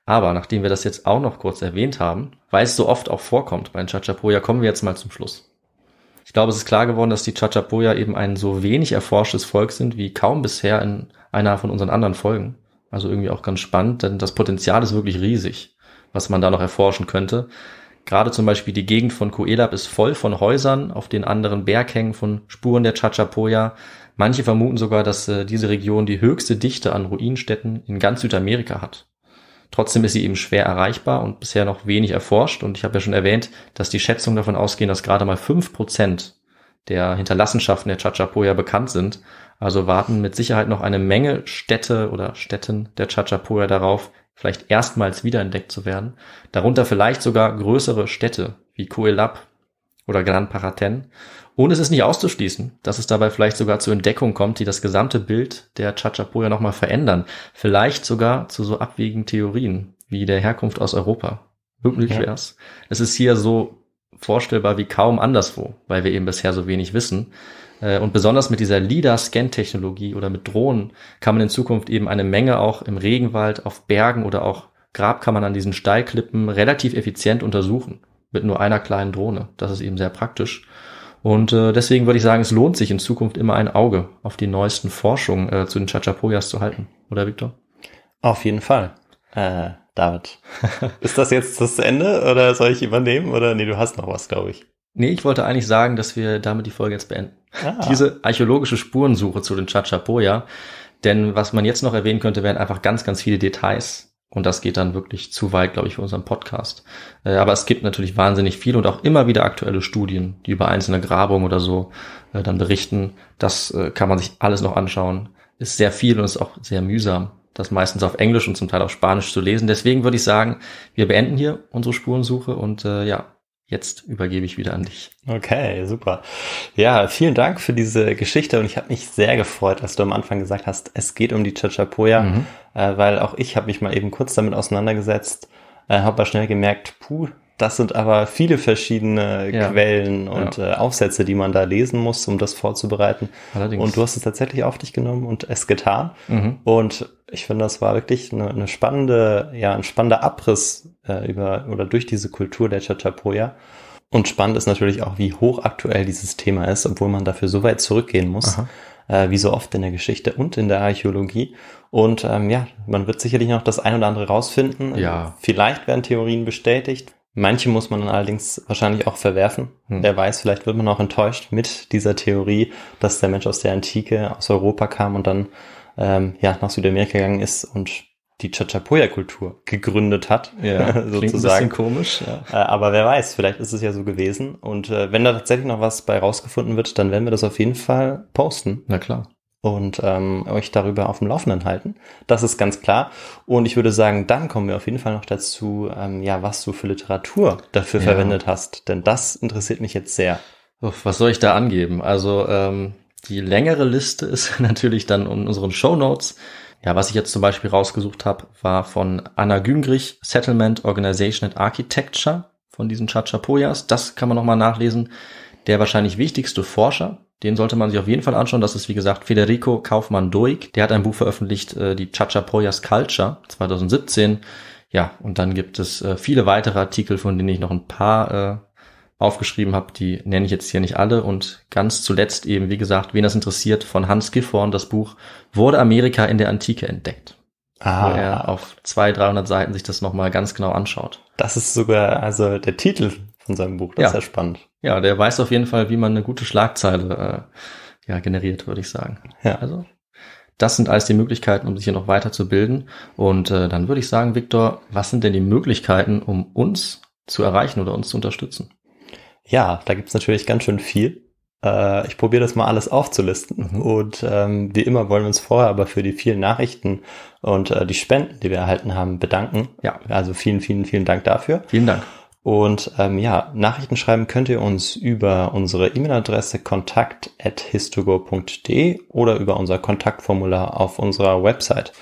Aber nachdem wir das jetzt auch noch kurz erwähnt haben, weil es so oft auch vorkommt bei den Chachapoya, kommen wir jetzt mal zum Schluss. Ich glaube, es ist klar geworden, dass die Chachapoya eben ein so wenig erforschtes Volk sind wie kaum bisher in einer von unseren anderen Folgen. Also irgendwie auch ganz spannend, denn das Potenzial ist wirklich riesig, was man da noch erforschen könnte. Gerade zum Beispiel die Gegend von Coelab ist voll von Häusern, auf den anderen Berghängen von Spuren der Chachapoya. Manche vermuten sogar, dass äh, diese Region die höchste Dichte an Ruinenstädten in ganz Südamerika hat. Trotzdem ist sie eben schwer erreichbar und bisher noch wenig erforscht. Und ich habe ja schon erwähnt, dass die Schätzungen davon ausgehen, dass gerade mal fünf Prozent der Hinterlassenschaften der Chachapoya bekannt sind. Also warten mit Sicherheit noch eine Menge Städte oder Städten der Chachapoya darauf, vielleicht erstmals wiederentdeckt zu werden. Darunter vielleicht sogar größere Städte wie Coelap oder Gran Paraten. Und es ist nicht auszuschließen, dass es dabei vielleicht sogar zu Entdeckungen kommt, die das gesamte Bild der Chachapoya nochmal verändern. Vielleicht sogar zu so abwiegigen Theorien wie der Herkunft aus Europa. Möglich ja. wär's. Es ist hier so vorstellbar wie kaum anderswo, weil wir eben bisher so wenig wissen. Äh, und besonders mit dieser LIDAR-Scan-Technologie oder mit Drohnen kann man in Zukunft eben eine Menge auch im Regenwald, auf Bergen oder auch Grabkammern an diesen Steilklippen relativ effizient untersuchen. Mit nur einer kleinen Drohne. Das ist eben sehr praktisch. Und äh, deswegen würde ich sagen, es lohnt sich in Zukunft immer ein Auge auf die neuesten Forschungen äh, zu den Chachapoyas zu halten. Oder, Victor? Auf jeden Fall. Äh, David, [laughs] ist das jetzt das Ende oder soll ich übernehmen? Oder nee, du hast noch was, glaube ich. Nee, ich wollte eigentlich sagen, dass wir damit die Folge jetzt beenden. Ah. Diese archäologische Spurensuche zu den Chachapoya. Denn was man jetzt noch erwähnen könnte, wären einfach ganz, ganz viele Details. Und das geht dann wirklich zu weit, glaube ich, für unseren Podcast. Äh, aber es gibt natürlich wahnsinnig viel und auch immer wieder aktuelle Studien, die über einzelne Grabungen oder so äh, dann berichten. Das äh, kann man sich alles noch anschauen. Ist sehr viel und ist auch sehr mühsam das meistens auf Englisch und zum Teil auf Spanisch zu lesen. Deswegen würde ich sagen, wir beenden hier unsere Spurensuche und äh, ja, jetzt übergebe ich wieder an dich. Okay, super. Ja, vielen Dank für diese Geschichte und ich habe mich sehr gefreut, dass du am Anfang gesagt hast, es geht um die Chachapoya, mhm. äh, weil auch ich habe mich mal eben kurz damit auseinandergesetzt, äh, habe aber schnell gemerkt, puh, das sind aber viele verschiedene ja. Quellen und ja. äh, Aufsätze, die man da lesen muss, um das vorzubereiten. Allerdings. Und du hast es tatsächlich auf dich genommen und es getan. Mhm. Und ich finde, das war wirklich eine, eine spannende, ja, ein spannender Abriss äh, über oder durch diese Kultur der Chachapoya. Und spannend ist natürlich auch, wie hochaktuell dieses Thema ist, obwohl man dafür so weit zurückgehen muss, äh, wie so oft in der Geschichte und in der Archäologie. Und ähm, ja, man wird sicherlich noch das ein oder andere rausfinden. Ja. Vielleicht werden Theorien bestätigt. Manche muss man dann allerdings wahrscheinlich auch verwerfen. Hm. Wer weiß, vielleicht wird man auch enttäuscht mit dieser Theorie, dass der Mensch aus der Antike aus Europa kam und dann ähm, ja, nach Südamerika gegangen ist und die Chachapoya-Kultur gegründet hat, ja, sozusagen. [laughs] Klingt ein bisschen komisch, ja. Äh, aber wer weiß, vielleicht ist es ja so gewesen. Und äh, wenn da tatsächlich noch was bei rausgefunden wird, dann werden wir das auf jeden Fall posten. Na klar. Und ähm, euch darüber auf dem Laufenden halten. Das ist ganz klar. Und ich würde sagen, dann kommen wir auf jeden Fall noch dazu, ähm, ja, was du für Literatur dafür ja. verwendet hast. Denn das interessiert mich jetzt sehr. Uff, was soll ich da angeben? Also ähm, die längere Liste ist [laughs] natürlich dann in unseren Show Notes. Ja, was ich jetzt zum Beispiel rausgesucht habe, war von Anna Güngrich, Settlement Organization and Architecture von diesen Chachapoyas. Das kann man nochmal nachlesen. Der wahrscheinlich wichtigste Forscher, den sollte man sich auf jeden Fall anschauen. Das ist, wie gesagt, Federico Kaufmann-Doig. Der hat ein Buch veröffentlicht, äh, die Chachapoyas Culture 2017. Ja, und dann gibt es äh, viele weitere Artikel, von denen ich noch ein paar äh, aufgeschrieben habe, die nenne ich jetzt hier nicht alle. Und ganz zuletzt eben, wie gesagt, wen das interessiert, von Hans Gifhorn das Buch Wurde Amerika in der Antike entdeckt? Ah. Wo er auf 200, 300 Seiten sich das nochmal ganz genau anschaut. Das ist sogar also der Titel von seinem Buch, das ja. ist ja spannend. Ja, der weiß auf jeden Fall, wie man eine gute Schlagzeile äh, ja, generiert, würde ich sagen. Ja. Also das sind alles die Möglichkeiten, um sich hier noch weiterzubilden. Und äh, dann würde ich sagen, Viktor, was sind denn die Möglichkeiten, um uns zu erreichen oder uns zu unterstützen? Ja, da gibt's natürlich ganz schön viel. Äh, ich probiere das mal alles aufzulisten. Mhm. Und ähm, wie immer wollen wir uns vorher aber für die vielen Nachrichten und äh, die Spenden, die wir erhalten haben, bedanken. Ja. Also vielen, vielen, vielen Dank dafür. Vielen Dank. Und ähm, ja, Nachrichten schreiben könnt ihr uns über unsere E-Mail-Adresse kontakt.histogo.de oder über unser Kontaktformular auf unserer Website.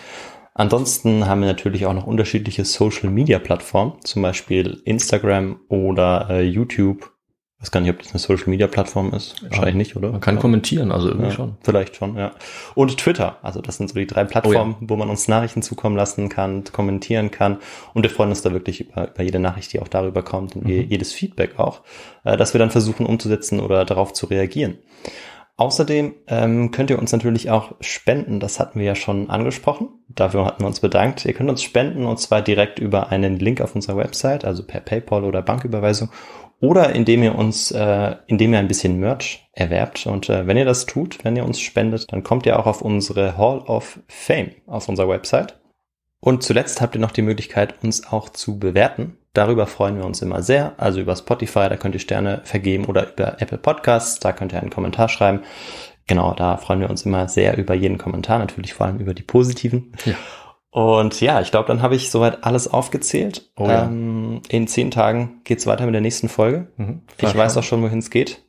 Ansonsten haben wir natürlich auch noch unterschiedliche Social-Media-Plattformen, zum Beispiel Instagram oder äh, YouTube ich weiß gar nicht, ob das eine Social Media Plattform ist. Wahrscheinlich ja. nicht, oder? Man kann ja. kommentieren, also irgendwie ja, schon. Vielleicht schon, ja. Und Twitter. Also das sind so die drei oh Plattformen, oh wo man uns Nachrichten zukommen lassen kann, kommentieren kann. Und wir freuen uns da wirklich über, über jede Nachricht, die auch darüber kommt und mhm. jedes Feedback auch, äh, dass wir dann versuchen umzusetzen oder darauf zu reagieren. Außerdem ähm, könnt ihr uns natürlich auch spenden. Das hatten wir ja schon angesprochen. Dafür hatten wir uns bedankt. Ihr könnt uns spenden und zwar direkt über einen Link auf unserer Website, also per PayPal oder Banküberweisung oder indem ihr uns, äh, indem ihr ein bisschen Merch erwerbt. Und äh, wenn ihr das tut, wenn ihr uns spendet, dann kommt ihr auch auf unsere Hall of Fame auf unserer Website. Und zuletzt habt ihr noch die Möglichkeit, uns auch zu bewerten. Darüber freuen wir uns immer sehr. Also über Spotify, da könnt ihr Sterne vergeben oder über Apple Podcasts, da könnt ihr einen Kommentar schreiben. Genau, da freuen wir uns immer sehr über jeden Kommentar, natürlich vor allem über die positiven. Ja. Und ja, ich glaube, dann habe ich soweit alles aufgezählt. Oh, ja. ähm, in zehn Tagen geht's weiter mit der nächsten Folge. Mhm, ich weiß auch schon, wohin es geht.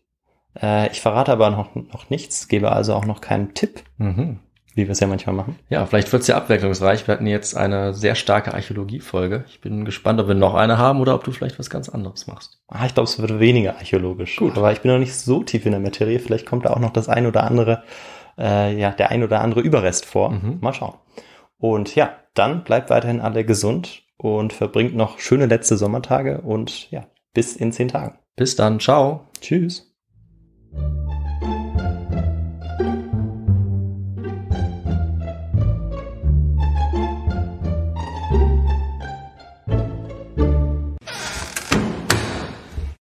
Äh, ich verrate aber noch, noch nichts, gebe also auch noch keinen Tipp, mhm. wie wir es ja manchmal machen. Ja, vielleicht wird's ja abwechslungsreich. Wir hatten jetzt eine sehr starke Archäologie-Folge. Ich bin gespannt, ob wir noch eine haben oder ob du vielleicht was ganz anderes machst. Ah, ich glaube, es wird weniger archäologisch. Gut. Aber ich bin noch nicht so tief in der Materie. Vielleicht kommt da auch noch das ein oder andere, äh, ja, der ein oder andere Überrest vor. Mhm. Mal schauen. Und ja, dann bleibt weiterhin alle gesund und verbringt noch schöne letzte Sommertage und ja, bis in zehn Tagen. Bis dann, ciao. Tschüss.